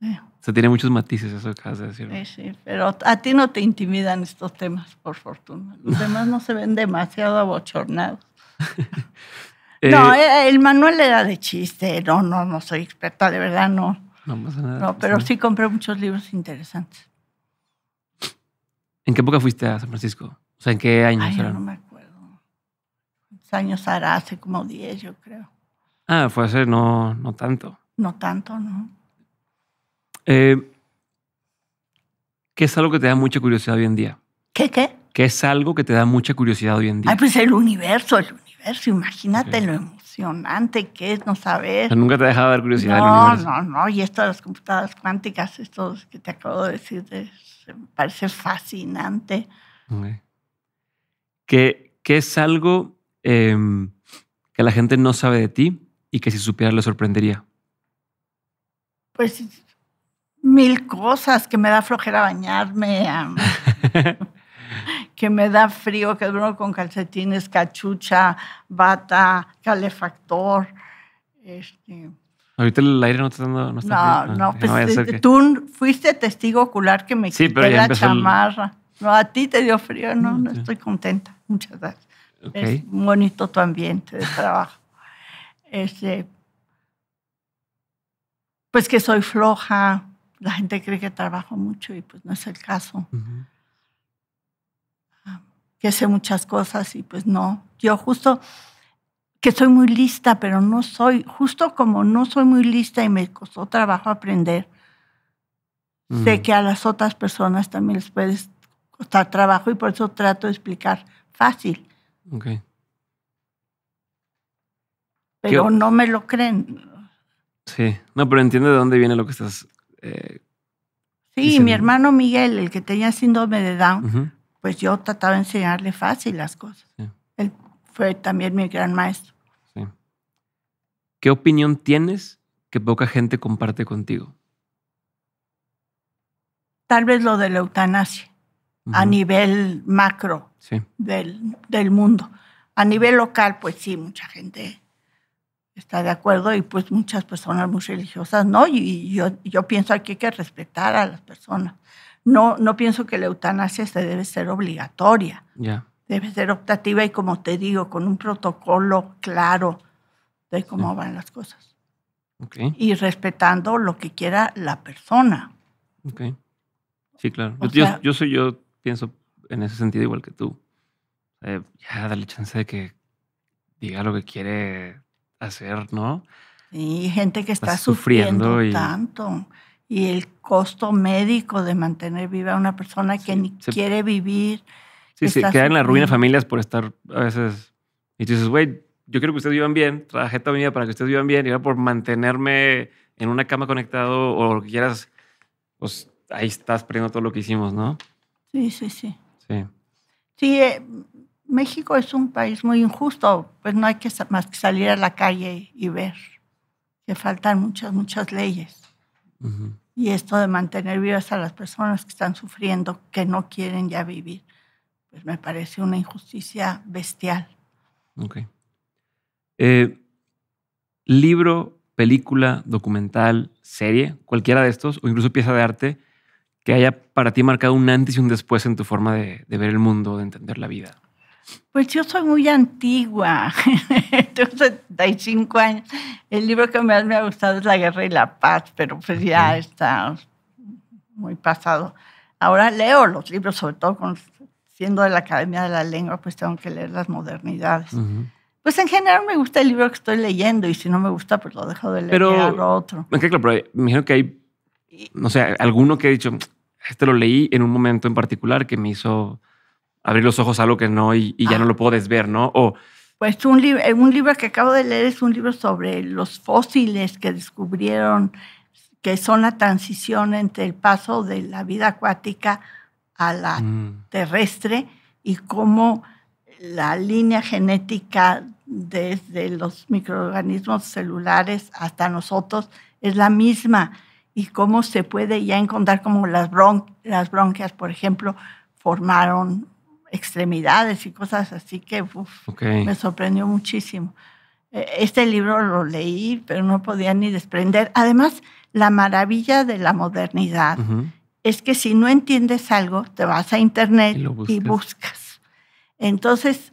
[SPEAKER 2] Eh. Se tiene muchos matices eso que acabas de decir.
[SPEAKER 1] Sí, sí, pero a ti no te intimidan estos temas, por fortuna. Los demás no se ven demasiado abochornados. Eh, no, eh, el manual era de chiste. No, no, no soy experta, de verdad, no. No pasa nada. No, pero sí compré muchos libros interesantes.
[SPEAKER 2] ¿En qué época fuiste a San Francisco? O sea, ¿en qué años Ay, No me
[SPEAKER 1] acuerdo. años hará, hace como 10, yo creo.
[SPEAKER 2] Ah, fue hace no, no tanto.
[SPEAKER 1] No tanto, ¿no?
[SPEAKER 2] Eh, ¿Qué es algo que te da mucha curiosidad hoy en día? ¿Qué, qué? ¿Qué es algo que te da mucha curiosidad hoy en día? Ay,
[SPEAKER 1] pues el universo, el universo. Imagínate lo emocionante que es no saber. nunca
[SPEAKER 2] te ha dejado dar curiosidad no, No,
[SPEAKER 1] no, Y esto de las computadoras cuánticas, esto que te acabo de decir, me parece fascinante.
[SPEAKER 2] ¿Qué, es algo em, que la gente no sabe de ti? y que si supiera le sorprendería?
[SPEAKER 1] Pues mil cosas, que me da flojera bañarme, que me da frío, que duermo con calcetines, cachucha, bata, calefactor. Este.
[SPEAKER 2] Ahorita el aire no está dando. No, no, ah, pues,
[SPEAKER 1] tú fuiste testigo ocular que me quité la chamarra. No, a ti te dio frío, no, mm, no estoy contenta. Muchas gracias. Es bonito tu ambiente de trabajo este, pues que soy floja, la gente cree que trabajo mucho y pues no es el caso. Ah, que sé muchas cosas y pues no. Yo justo que soy muy lista, pero no soy, justo como no soy muy lista y me costó trabajo aprender, sé que a las otras personas también les puede costar trabajo y por eso trato de explicar fácil pero no me lo creen.
[SPEAKER 2] Sí, no, pero entiende de dónde viene lo que estás. Eh,
[SPEAKER 1] sí, mi hermano Miguel, el que tenía síndrome de Down, pues yo trataba de enseñarle fácil las cosas. Él fue también mi gran maestro.
[SPEAKER 2] Sí. ¿Qué opinión tienes que poca gente comparte contigo?
[SPEAKER 1] Tal vez lo de la eutanasia a nivel macro del, del mundo. A nivel local, pues sí, mucha gente está de acuerdo y pues muchas personas muy religiosas no, y yo, yo pienso aquí hay que respetar a las personas. No, no pienso que la eutanasia se debe ser obligatoria, yeah. debe ser optativa y como te digo, con un protocolo claro de cómo van las cosas. Y respetando lo que quiera la persona. Okay.
[SPEAKER 2] Sí, claro. Yo, soy, yo pienso en ese sentido igual que tú. Eh, ya dale chance de que diga lo que quiere hacer, ¿no?
[SPEAKER 1] Y gente que está, sufriendo, y... tanto. Y el costo médico de mantener viva a una persona que ni quiere vivir. Sí, se sí, quedan en la ruina familias
[SPEAKER 2] por estar a veces. Y tú dices, güey, yo quiero que ustedes vivan bien, trabajé toda mi vida para que ustedes vivan bien, y ahora por mantenerme en una cama conectado o lo que quieras, pues ahí estás perdiendo todo lo que hicimos, ¿no?
[SPEAKER 1] Sí, sí, sí. Sí. Sí, eh, México es un país muy injusto, pues no hay que más que salir a la calle y ver que faltan muchas, muchas leyes. Y esto de mantener vivas a las personas que están sufriendo, que no quieren ya vivir, pues me parece una injusticia bestial.
[SPEAKER 2] Ok. Eh, libro, película, documental, serie, cualquiera de estos, o incluso pieza de arte, que haya para ti marcado un antes y un después en tu forma de ver el mundo, de entender la vida.
[SPEAKER 1] Pues yo soy muy antigua, tengo 75 años. El libro que más me ha gustado es La Guerra y la Paz, pero pues ya está muy pasado. Ahora leo los libros, sobre todo siendo de la Academia de la Lengua, pues tengo que leer las modernidades. Pues en general me gusta el libro que estoy leyendo y si no me gusta, pues lo dejo de leer y
[SPEAKER 2] otro. claro, me imagino que hay, no sé, alguno que ha dicho, este lo leí en un momento en particular que me hizo abrir los ojos a algo que no y, y ya no lo ah. puedes ver, ¿no? O,
[SPEAKER 1] pues un, eh, un libro que acabo de leer es un libro sobre los fósiles que descubrieron, que son la transición entre el paso de la vida acuática a la mm. terrestre y cómo la línea genética desde los microorganismos celulares hasta nosotros es la misma y cómo se puede ya encontrar como las, las bronquias, por ejemplo, formaron extremidades y cosas así que me sorprendió muchísimo. E, este libro lo leí, pero no podía ni desprender. Además, la maravilla de la modernidad es que si no entiendes algo, te vas a internet y, buscas. Entonces,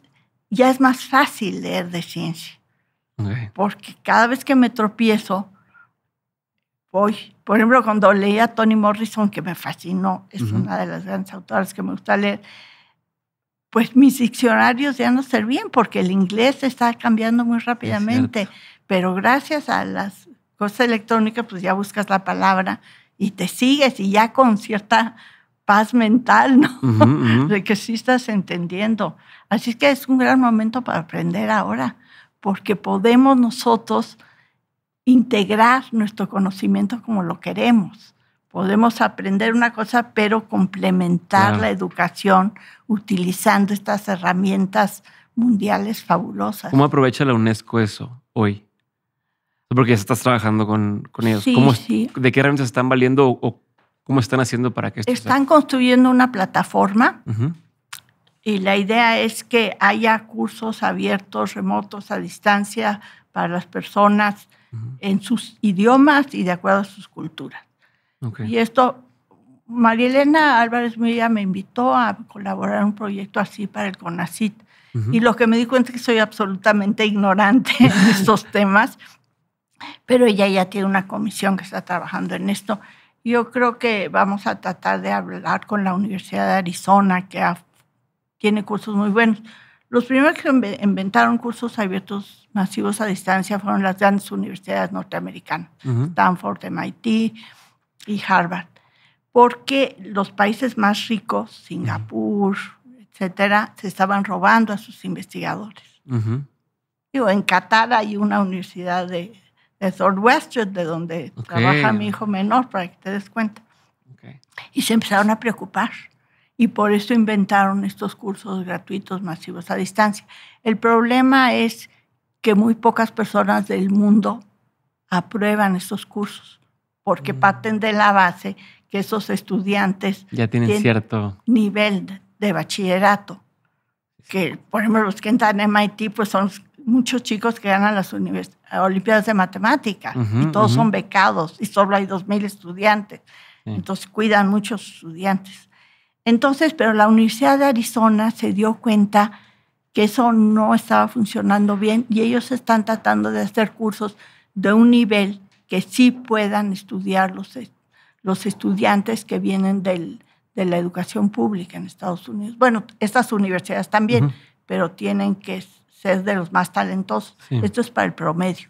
[SPEAKER 1] ya es más fácil leer de ciencia. Porque cada vez que me tropiezo, voy. Por ejemplo, cuando leí a Tony Morrison, que me fascinó, es una de las grandes autoras que me gusta leer, pues mis diccionarios ya no servían porque el inglés está cambiando muy rápidamente, pero gracias a las cosas electrónicas, pues ya buscas la palabra y te sigues y ya con cierta paz mental, ¿no? De que sí estás entendiendo. Así que es un gran momento para aprender ahora, porque podemos nosotros integrar nuestro conocimiento como lo queremos podemos aprender una cosa, pero complementar la educación utilizando estas herramientas mundiales fabulosas. ¿Cómo
[SPEAKER 2] aprovecha la UNESCO eso hoy? Porque ya estás trabajando con, ellos. Sí, ¿De qué herramientas están valiendo o cómo están haciendo para que esto Están
[SPEAKER 1] construyendo una plataforma y la idea es que haya cursos abiertos, remotos, a distancia, para las personas en sus idiomas y de acuerdo a sus culturas. Y esto, María Elena Álvarez Milla me invitó a colaborar en un proyecto así para el CONACIT. Y lo que me di cuenta es que soy absolutamente ignorante en estos temas, pero ella ya tiene una comisión que está trabajando en esto. Yo creo que vamos a tratar de hablar con la Universidad de Arizona, que tiene cursos muy buenos. Los primeros que inventaron cursos abiertos masivos a distancia fueron las grandes universidades norteamericanas, Stanford, MIT, y Harvard, porque los países más ricos, Singapur, etcétera, se estaban robando a sus investigadores. en Qatar hay una universidad de, de Southwestern, de donde trabaja mi hijo menor, para que te des cuenta. Y se empezaron a preocupar. Y por eso inventaron estos cursos gratuitos masivos a distancia. El problema es que muy pocas personas del mundo aprueban estos cursos porque mm. parten de la base que esos estudiantes ya tienen, cierto nivel de bachillerato. Que, por ejemplo, los que entran en MIT, pues son muchos chicos que ganan las Olimpiadas de Matemática y todos son becados y solo hay 2.000 estudiantes. Entonces cuidan muchos estudiantes. Entonces, pero la Universidad de Arizona se dio cuenta que eso no estaba funcionando bien y ellos están tratando de hacer cursos de un nivel que sí puedan estudiar los, los estudiantes que vienen del, de la educación pública en Estados Unidos. Bueno, estas universidades también, pero tienen que ser de los más talentosos. Esto es para el promedio.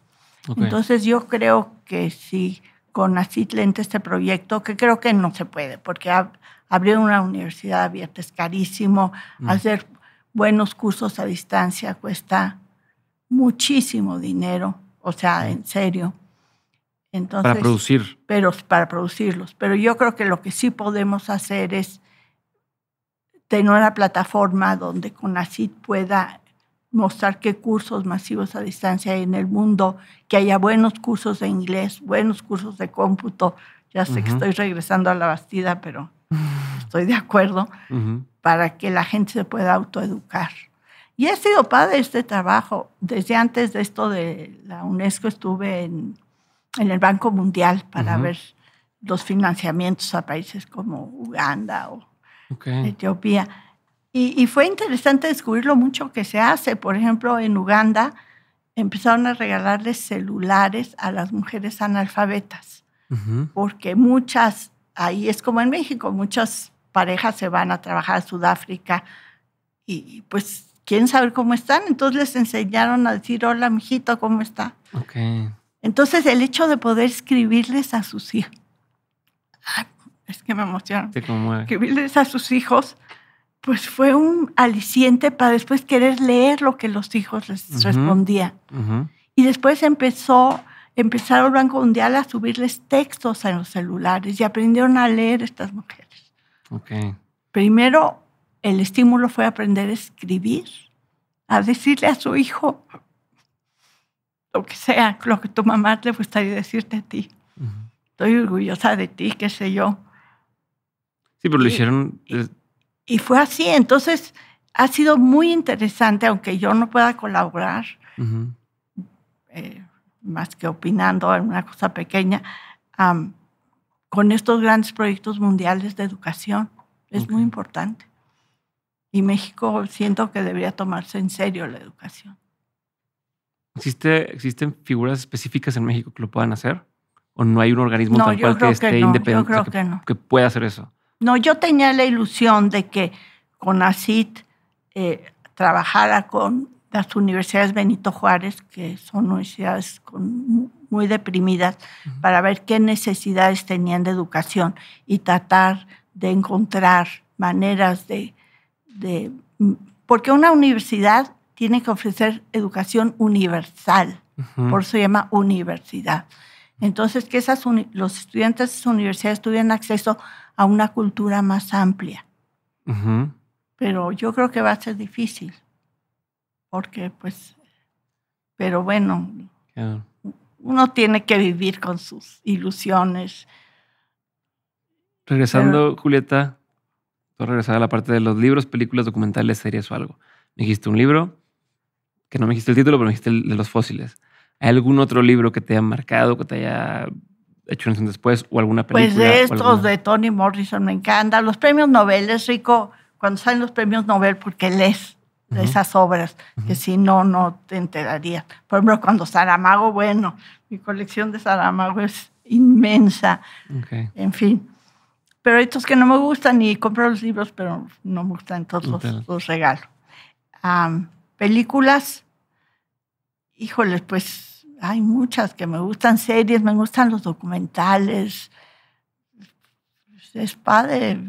[SPEAKER 1] Entonces yo creo que si con así lente este proyecto, que creo que no se puede, porque abrir una universidad abierta es carísimo, mm. hacer buenos cursos a distancia cuesta muchísimo dinero, o sea, mm. en serio para producir. Pero para producirlos. Pero yo creo que lo que sí podemos hacer es tener una plataforma donde Conacyt pueda mostrar qué cursos masivos a distancia hay en el mundo, que haya buenos cursos de inglés, buenos cursos de cómputo. Ya sé que estoy regresando a la bastida, pero estoy de acuerdo, para que la gente se pueda autoeducar. Y he sido padre de este trabajo. Desde antes de esto de la UNESCO estuve en en el Banco Mundial para ver los financiamientos a países como Uganda o Etiopía. Y, fue interesante descubrir lo mucho que se hace. Por ejemplo, en Uganda empezaron a regalarles celulares a las mujeres analfabetas, porque muchas, ahí es como en México, muchas parejas se van a trabajar a Sudáfrica y pues quieren saber cómo están, entonces les enseñaron a decir, hola, mijito, ¿cómo está? Okay. Entonces, el hecho de poder escribirles a sus hijos, es que me emociona, escribirles a sus hijos, pues fue un aliciente para después querer leer lo que los hijos les respondían. Y después empezó, empezaron Banco Mundial a subirles textos en los celulares y aprendieron a leer estas mujeres. Primero, el estímulo fue aprender a escribir, a decirle a su hijo lo que sea, lo que tu mamá le gustaría decirte a ti. Estoy orgullosa de ti, qué sé yo.
[SPEAKER 2] Sí, pero lo hicieron...
[SPEAKER 1] Y, fue así, entonces ha sido muy interesante, aunque yo no pueda colaborar, eh, más que opinando en una cosa pequeña, con estos grandes proyectos mundiales de educación. Es muy importante. Y México siento que debería tomarse en serio la educación.
[SPEAKER 2] ¿Existe, ¿Existen figuras específicas en México que lo puedan hacer? ¿O no hay un organismo tal cual que esté que no, independiente que, pueda hacer eso?
[SPEAKER 1] No, yo tenía la ilusión de que con eh, trabajara con las universidades Benito Juárez, que son universidades con, muy deprimidas, para ver qué necesidades tenían de educación y tratar de encontrar maneras de, de... Mm, porque una universidad tiene que ofrecer educación universal, por eso se llama universidad. Entonces, que los estudiantes de esas universidades tuvieran acceso a una cultura más amplia. Pero yo creo que va a ser difícil, porque pues, pero bueno, uno tiene que vivir con sus ilusiones.
[SPEAKER 2] Regresando, Julieta, tú regresar a la parte de los libros, películas, documentales, series o algo. Me dijiste un libro, que no me dijiste el título, pero me dijiste el de los fósiles. ¿Hay algún otro libro que te haya marcado, que te haya hecho un después o alguna película? Pues de estos, de
[SPEAKER 1] Tony Morrison, me encanta. Los premios Nobel, es rico cuando salen los premios Nobel porque lees esas obras, que si no, no te enterarías. Por ejemplo, cuando Saramago, bueno, mi colección de Saramago es inmensa. Okay. En fin. Pero estos que no me gustan y compro los libros, pero no me gustan, todos los, regalos. regalo películas, híjoles, pues hay muchas que me gustan, series, me gustan los documentales. Es padre,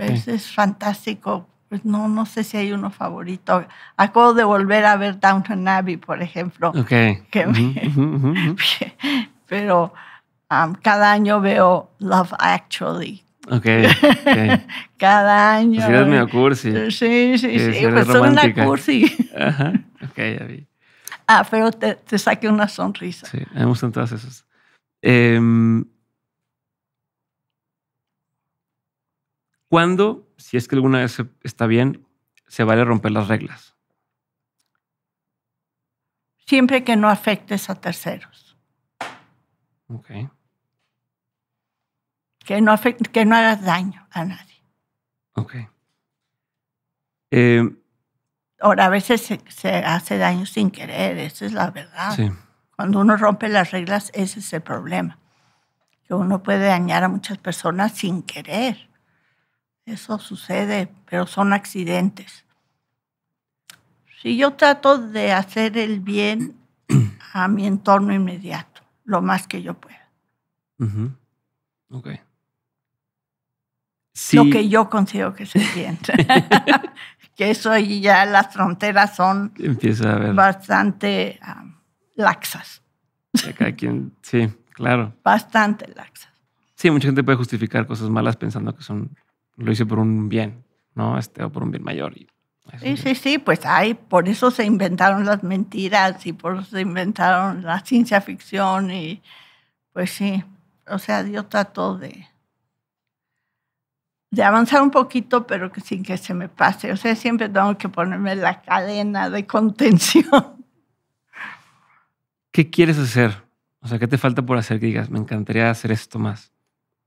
[SPEAKER 1] es, fantástico. Pues no, no sé si hay uno favorito. Acabo de volver a ver Downton Abbey, por ejemplo. Okay. pero cada año veo Love Actually,
[SPEAKER 2] Ok. okay.
[SPEAKER 1] Cada año. Pues eres mi cursi. Sí, sí, sí. pues una cursi. Ajá. Ok, ya Ah, pero te, saque una sonrisa. Sí, me gustan
[SPEAKER 2] todas esas. Em, ¿Cuándo, si es que alguna vez está bien, se vale romper las reglas?
[SPEAKER 1] Siempre que no afectes a terceros. Ok que no, que no hagas daño a nadie.
[SPEAKER 2] Ok. Eh,
[SPEAKER 1] Ahora, a veces se, hace daño sin querer, esa es la verdad. Cuando uno rompe las reglas, ese es el problema. Que uno puede dañar a muchas personas sin querer. Eso sucede, pero son accidentes. Si yo trato de hacer el bien a mi entorno inmediato, lo más que yo pueda. Ok. Lo que yo considero que se siente. que eso y ya las fronteras son Empieza a ver. bastante laxas.
[SPEAKER 2] quien, sí, claro.
[SPEAKER 1] Bastante laxas.
[SPEAKER 2] Sí, mucha gente puede justificar cosas malas pensando que son lo hice por un bien, ¿no? Este, o por un bien mayor. Y
[SPEAKER 1] sí, sí, sí, pues hay, por eso se inventaron las mentiras y por eso se inventaron la ciencia ficción y pues sí, o sea, Dios trató de de avanzar un poquito, pero que sin que se me pase. O sea, siempre tengo que ponerme la cadena de contención.
[SPEAKER 2] ¿Qué quieres hacer? O sea, ¿qué te falta por hacer que digas, me encantaría hacer esto más?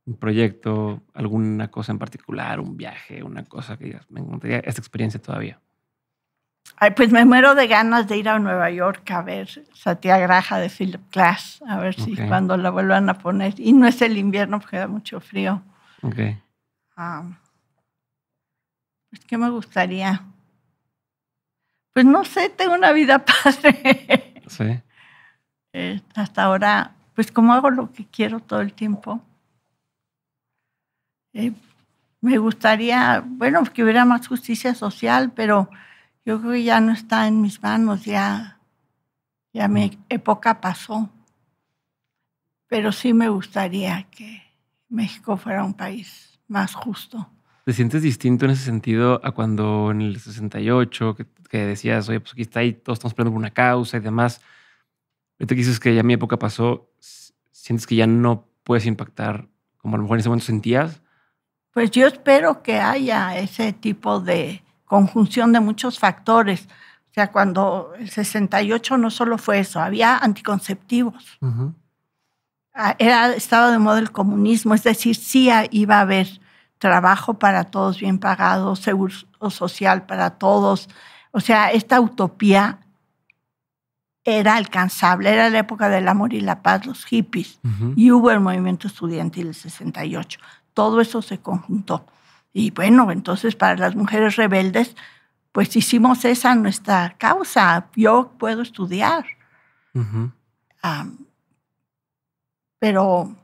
[SPEAKER 2] ¿Un proyecto, alguna cosa en particular, un viaje, una cosa que digas, me encantaría esta experiencia todavía?
[SPEAKER 1] Ay, pues me muero de ganas de ir a Nueva York a ver Graja de Philip Glass, a ver si cuando la vuelvan a poner. Y no es el invierno porque da mucho frío. Okay. Ah. pues, ¿Qué me gustaría? Pues no sé, tengo una vida padre. Eh, hasta ahora, pues como hago lo que quiero todo el tiempo, eh, me gustaría, bueno, que hubiera más justicia social, pero yo creo que ya no está en mis manos, ya, ya mi época pasó. Pero sí me gustaría que México fuera un país más justo.
[SPEAKER 2] ¿Te sientes distinto en ese sentido a cuando en el 68 que, decías, oye, pues aquí está ahí, todos estamos peleando por una causa y demás? Ahorita que dices que ya mi época pasó, ¿sientes que ya no puedes impactar como a lo mejor en ese momento sentías?
[SPEAKER 1] Pues yo espero que haya ese tipo de conjunción de muchos factores. O sea, cuando el 68 no solo fue eso, había anticonceptivos. Ajá. Ah, era, estado de moda el comunismo, es decir, sí iba a haber trabajo para todos bien pagado, seguro social para todos. O sea, esta utopía era alcanzable, era la época del amor y la paz, los hippies, y hubo el movimiento estudiantil del 68. Todo eso se conjuntó. Y bueno, entonces para las mujeres rebeldes, pues hicimos esa nuestra causa. Yo puedo estudiar. Pero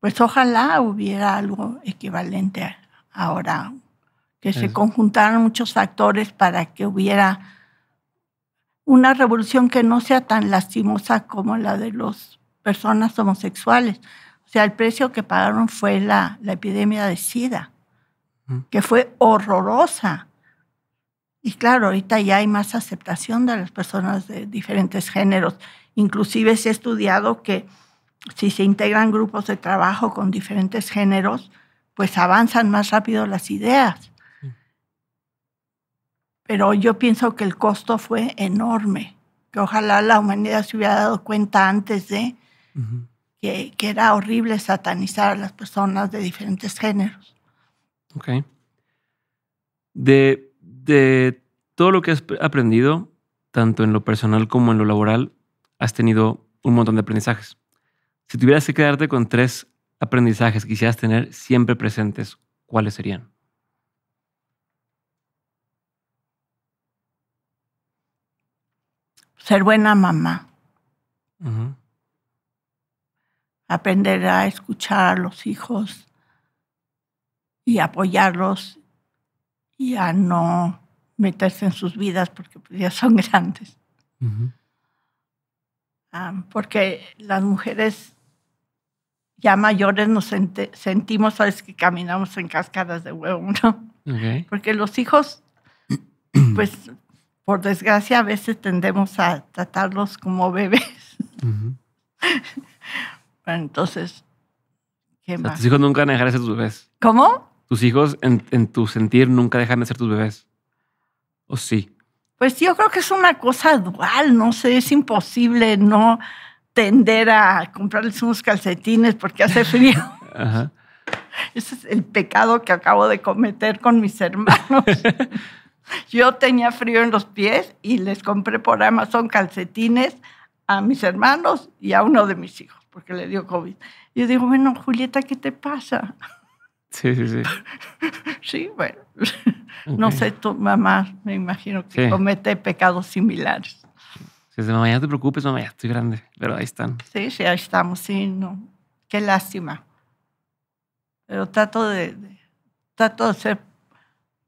[SPEAKER 1] pues ojalá hubiera algo equivalente ahora, que se conjuntaran muchos factores para que hubiera una revolución que no sea tan lastimosa como la de las personas homosexuales. O sea, el precio que pagaron fue la, la epidemia de SIDA, mm. que fue horrorosa. Y claro, ahorita ya hay más aceptación de las personas de diferentes géneros. Inclusive se ha estudiado que si se integran grupos de trabajo con diferentes géneros, pues avanzan más rápido las ideas. Pero yo pienso que el costo fue enorme, que ojalá la humanidad se hubiera dado cuenta antes de que, era horrible satanizar a las personas de diferentes géneros.
[SPEAKER 2] Ok. de todo lo que has aprendido, tanto en lo personal como en lo laboral, has tenido un montón de aprendizajes. Si tuvieras que quedarte con tres aprendizajes que quisieras tener siempre presentes, ¿cuáles serían?
[SPEAKER 1] Ser buena mamá. Aprender a escuchar a los hijos y apoyarlos y a no meterse en sus vidas porque pues, ya son grandes. Ah, porque las mujeres ya mayores nos sentimos, sabes, que caminamos en cascadas de huevo, ¿no? Porque los hijos,
[SPEAKER 2] pues,
[SPEAKER 1] por desgracia, a veces tendemos a tratarlos como bebés. entonces, ¿qué Tus hijos
[SPEAKER 2] nunca dejan de ser tus bebés. ¿Cómo? Tus hijos, en tu sentir, nunca dejan de ser tus bebés. ¿O sí?
[SPEAKER 1] Pues yo creo que es una cosa dual, no sé, es imposible no tender a comprarles unos calcetines porque hace frío. Ese es el pecado que acabo de cometer con mis hermanos. Yo tenía frío en los pies y les compré por Amazon calcetines a mis hermanos y a uno de mis hijos porque le dio COVID. yo digo, bueno, Julieta, ¿qué te pasa? Sí, sí, sí. sí, bueno. No sé, tu mamá, me imagino que comete pecados similares.
[SPEAKER 2] Desde mamá, no te preocupes, mamá, ya estoy grande. Pero ahí están.
[SPEAKER 1] Sí, sí, ahí estamos, sí, no. Qué lástima. Pero trato de, trato de ser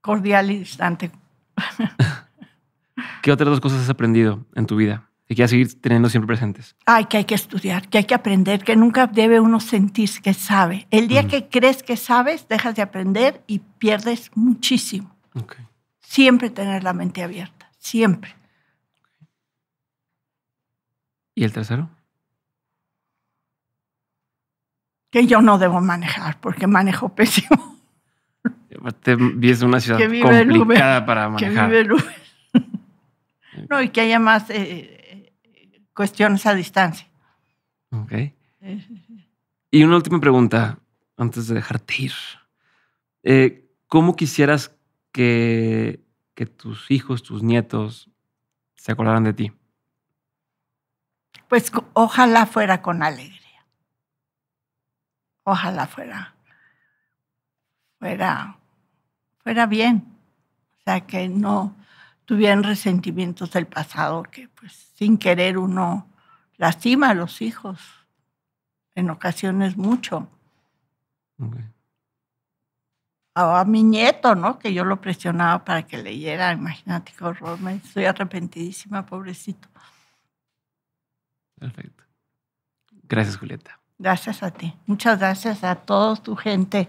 [SPEAKER 1] cordial y distante.
[SPEAKER 2] ¿Qué otras dos cosas has aprendido en tu vida y que seguir teniendo siempre presentes?
[SPEAKER 1] Ay, que hay que estudiar, que hay que aprender, que nunca debe uno sentir que sabe. El día que crees que sabes, dejas de aprender y pierdes muchísimo. Okay. Siempre tener la mente abierta, siempre. ¿Y el tercero? Que yo no debo manejar porque manejo pésimo.
[SPEAKER 2] Te una ciudad complicada para manejar.
[SPEAKER 1] No, y que haya más eh, cuestiones a distancia. Ok. Eh,
[SPEAKER 2] y una última pregunta antes de dejarte ir. Eh, ¿Cómo quisieras que, que tus hijos, tus nietos se acordaran de ti?
[SPEAKER 1] pues ojalá fuera con alegría. Ojalá fuera, fuera, fuera bien. O sea, que no tuvieran resentimientos del pasado, que pues sin querer uno lastima a los hijos, en ocasiones mucho. A, mi nieto, ¿no? Que yo lo presionaba para que leyera, imagínate qué horror, estoy arrepentidísima, pobrecito. Perfecto. Gracias, Julieta. Gracias a ti. Muchas gracias a toda tu gente.